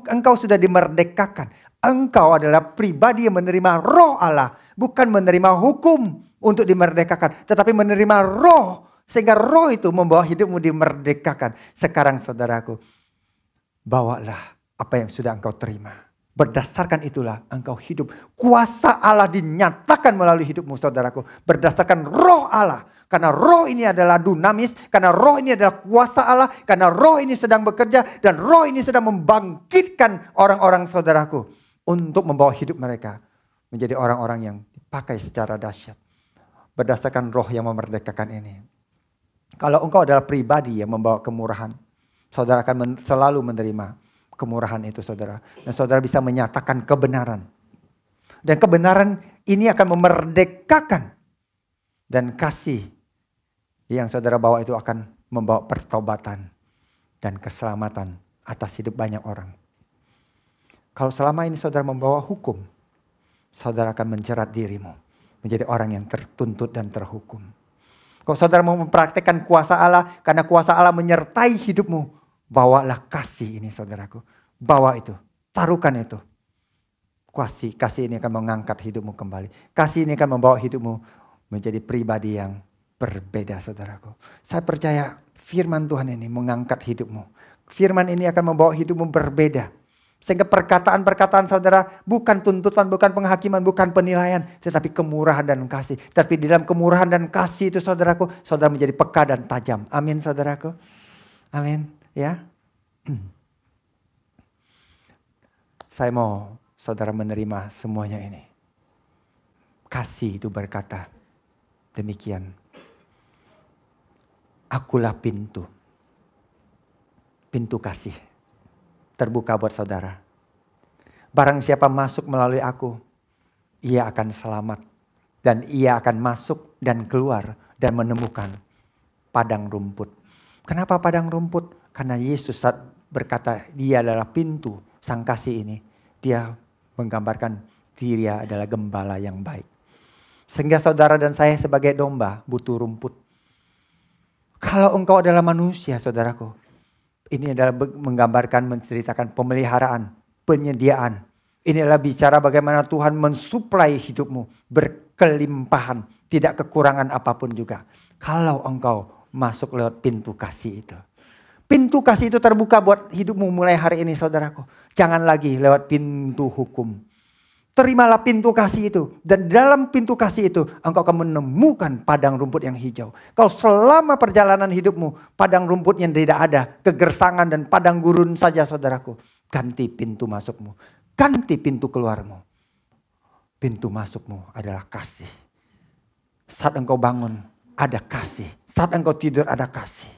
Engkau sudah dimerdekakan. Engkau adalah pribadi yang menerima roh Allah bukan menerima hukum untuk dimerdekakan, tetapi menerima roh sehingga roh itu membawa hidupmu dimerdekakan. Sekarang saudaraku, bawalah apa yang sudah engkau terima. Berdasarkan itulah engkau hidup. Kuasa Allah dinyatakan melalui hidupmu saudaraku. Berdasarkan roh Allah. Karena roh ini adalah dunamis. Karena roh ini adalah kuasa Allah. Karena roh ini sedang bekerja. Dan roh ini sedang membangkitkan orang-orang saudaraku. Untuk membawa hidup mereka menjadi orang-orang yang pakai secara dahsyat. Berdasarkan roh yang memerdekakan ini. Kalau engkau adalah pribadi yang membawa kemurahan, saudara akan men selalu menerima kemurahan itu saudara. Dan saudara bisa menyatakan kebenaran. Dan kebenaran ini akan memerdekakan. Dan kasih yang saudara bawa itu akan membawa pertobatan dan keselamatan atas hidup banyak orang. Kalau selama ini saudara membawa hukum, saudara akan menjerat dirimu menjadi orang yang tertuntut dan terhukum. Kalau saudara mau mempraktekkan kuasa Allah, karena kuasa Allah menyertai hidupmu, bawalah kasih ini saudaraku. Bawa itu, taruhkan itu. Kuasi, kasih ini akan mengangkat hidupmu kembali. Kasih ini akan membawa hidupmu menjadi pribadi yang berbeda saudaraku. Saya percaya firman Tuhan ini mengangkat hidupmu. Firman ini akan membawa hidupmu berbeda. Sehingga perkataan-perkataan saudara bukan tuntutan, bukan penghakiman, bukan penilaian. Tetapi kemurahan dan kasih. Tapi di dalam kemurahan dan kasih itu saudaraku, saudara menjadi peka dan tajam. Amin saudaraku. Amin. Ya. Saya mau saudara menerima semuanya ini. Kasih itu berkata demikian. Akulah pintu. Pintu kasih terbuka buat saudara. Barang siapa masuk melalui aku, ia akan selamat dan ia akan masuk dan keluar dan menemukan padang rumput. Kenapa padang rumput? Karena Yesus saat berkata dia adalah pintu sang kasih ini, dia menggambarkan diri adalah gembala yang baik. Sehingga saudara dan saya sebagai domba butuh rumput. Kalau engkau adalah manusia saudaraku, ini adalah menggambarkan, menceritakan pemeliharaan, penyediaan. Ini adalah bicara bagaimana Tuhan mensuplai hidupmu berkelimpahan, tidak kekurangan apapun juga. Kalau engkau masuk lewat pintu kasih itu. Pintu kasih itu terbuka buat hidupmu mulai hari ini saudaraku. Jangan lagi lewat pintu hukum. Terimalah pintu kasih itu. Dan dalam pintu kasih itu engkau akan menemukan padang rumput yang hijau. Kalau selama perjalanan hidupmu padang rumput yang tidak ada. Kegersangan dan padang gurun saja saudaraku. Ganti pintu masukmu. Ganti pintu keluarmu. Pintu masukmu adalah kasih. Saat engkau bangun ada kasih. Saat engkau tidur ada kasih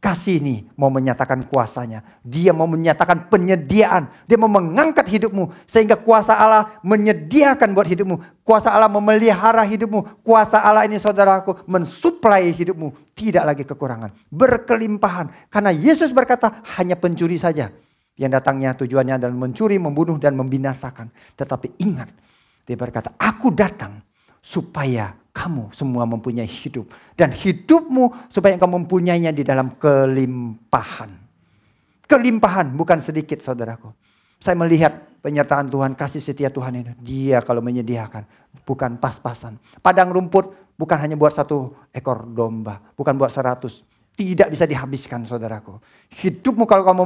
kasih ini mau menyatakan kuasanya. Dia mau menyatakan penyediaan. Dia mau mengangkat hidupmu. Sehingga kuasa Allah menyediakan buat hidupmu. Kuasa Allah memelihara hidupmu. Kuasa Allah ini saudaraku mensuplai hidupmu. Tidak lagi kekurangan. Berkelimpahan. Karena Yesus berkata hanya pencuri saja. Yang datangnya tujuannya adalah mencuri, membunuh, dan membinasakan. Tetapi ingat. Dia berkata aku datang supaya kamu semua mempunyai hidup. Dan hidupmu supaya engkau mempunyainya di dalam kelimpahan. Kelimpahan bukan sedikit saudaraku. Saya melihat penyertaan Tuhan, kasih setia Tuhan ini. Dia kalau menyediakan, bukan pas-pasan. Padang rumput bukan hanya buat satu ekor domba, bukan buat seratus tidak bisa dihabiskan saudaraku. Hidupmu kalau kamu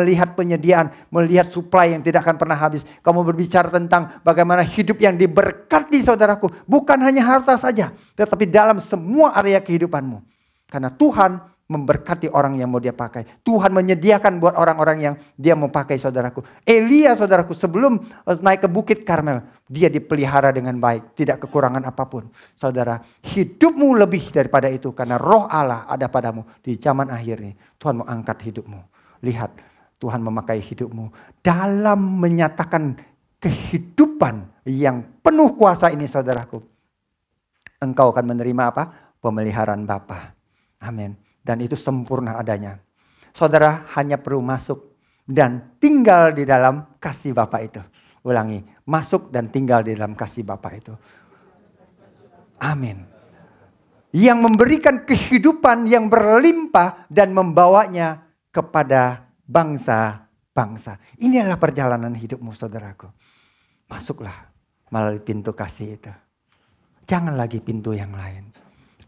melihat penyediaan, melihat supply yang tidak akan pernah habis. Kamu berbicara tentang bagaimana hidup yang diberkati saudaraku. Bukan hanya harta saja, tetapi dalam semua area kehidupanmu. Karena Tuhan memberkati orang yang mau dia pakai. Tuhan menyediakan buat orang-orang yang dia mau pakai saudaraku. Elia saudaraku sebelum eh, naik ke bukit Karmel, dia dipelihara dengan baik, tidak kekurangan apapun. Saudara, hidupmu lebih daripada itu karena roh Allah ada padamu di zaman akhir ini. Tuhan mau angkat hidupmu. Lihat, Tuhan memakai hidupmu dalam menyatakan kehidupan yang penuh kuasa ini saudaraku. Engkau akan menerima apa? Pemeliharaan Bapa. Amin dan itu sempurna adanya. Saudara hanya perlu masuk dan tinggal di dalam kasih Bapa itu. Ulangi, masuk dan tinggal di dalam kasih Bapa itu. Amin. Yang memberikan kehidupan yang berlimpah dan membawanya kepada bangsa-bangsa. Ini adalah perjalanan hidupmu saudaraku. Masuklah melalui pintu kasih itu. Jangan lagi pintu yang lain.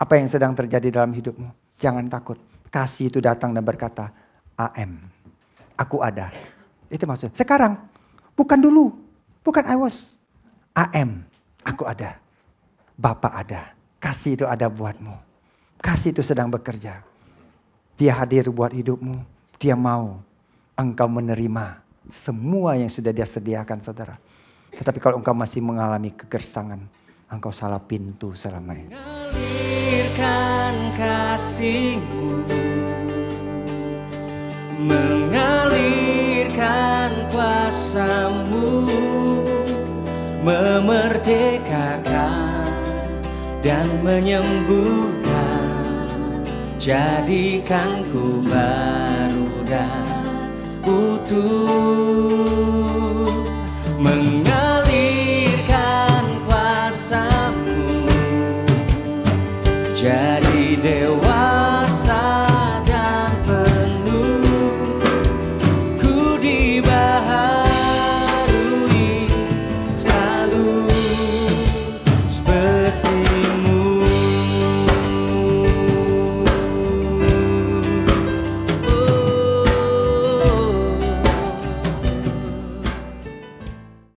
Apa yang sedang terjadi dalam hidupmu? Jangan takut. Kasih itu datang dan berkata, AM. Aku ada. Itu maksudnya. Sekarang. Bukan dulu. Bukan I was. AM. Aku ada. Bapak ada. Kasih itu ada buatmu. Kasih itu sedang bekerja. Dia hadir buat hidupmu. Dia mau engkau menerima semua yang sudah dia sediakan saudara. Tetapi kalau engkau masih mengalami kegersangan, engkau salah pintu selama ini. Mengalirkan kasihmu, mengalirkan kuasamu, memerdekakan dan menyembuhkan. Jadikan ku baru dan utuh.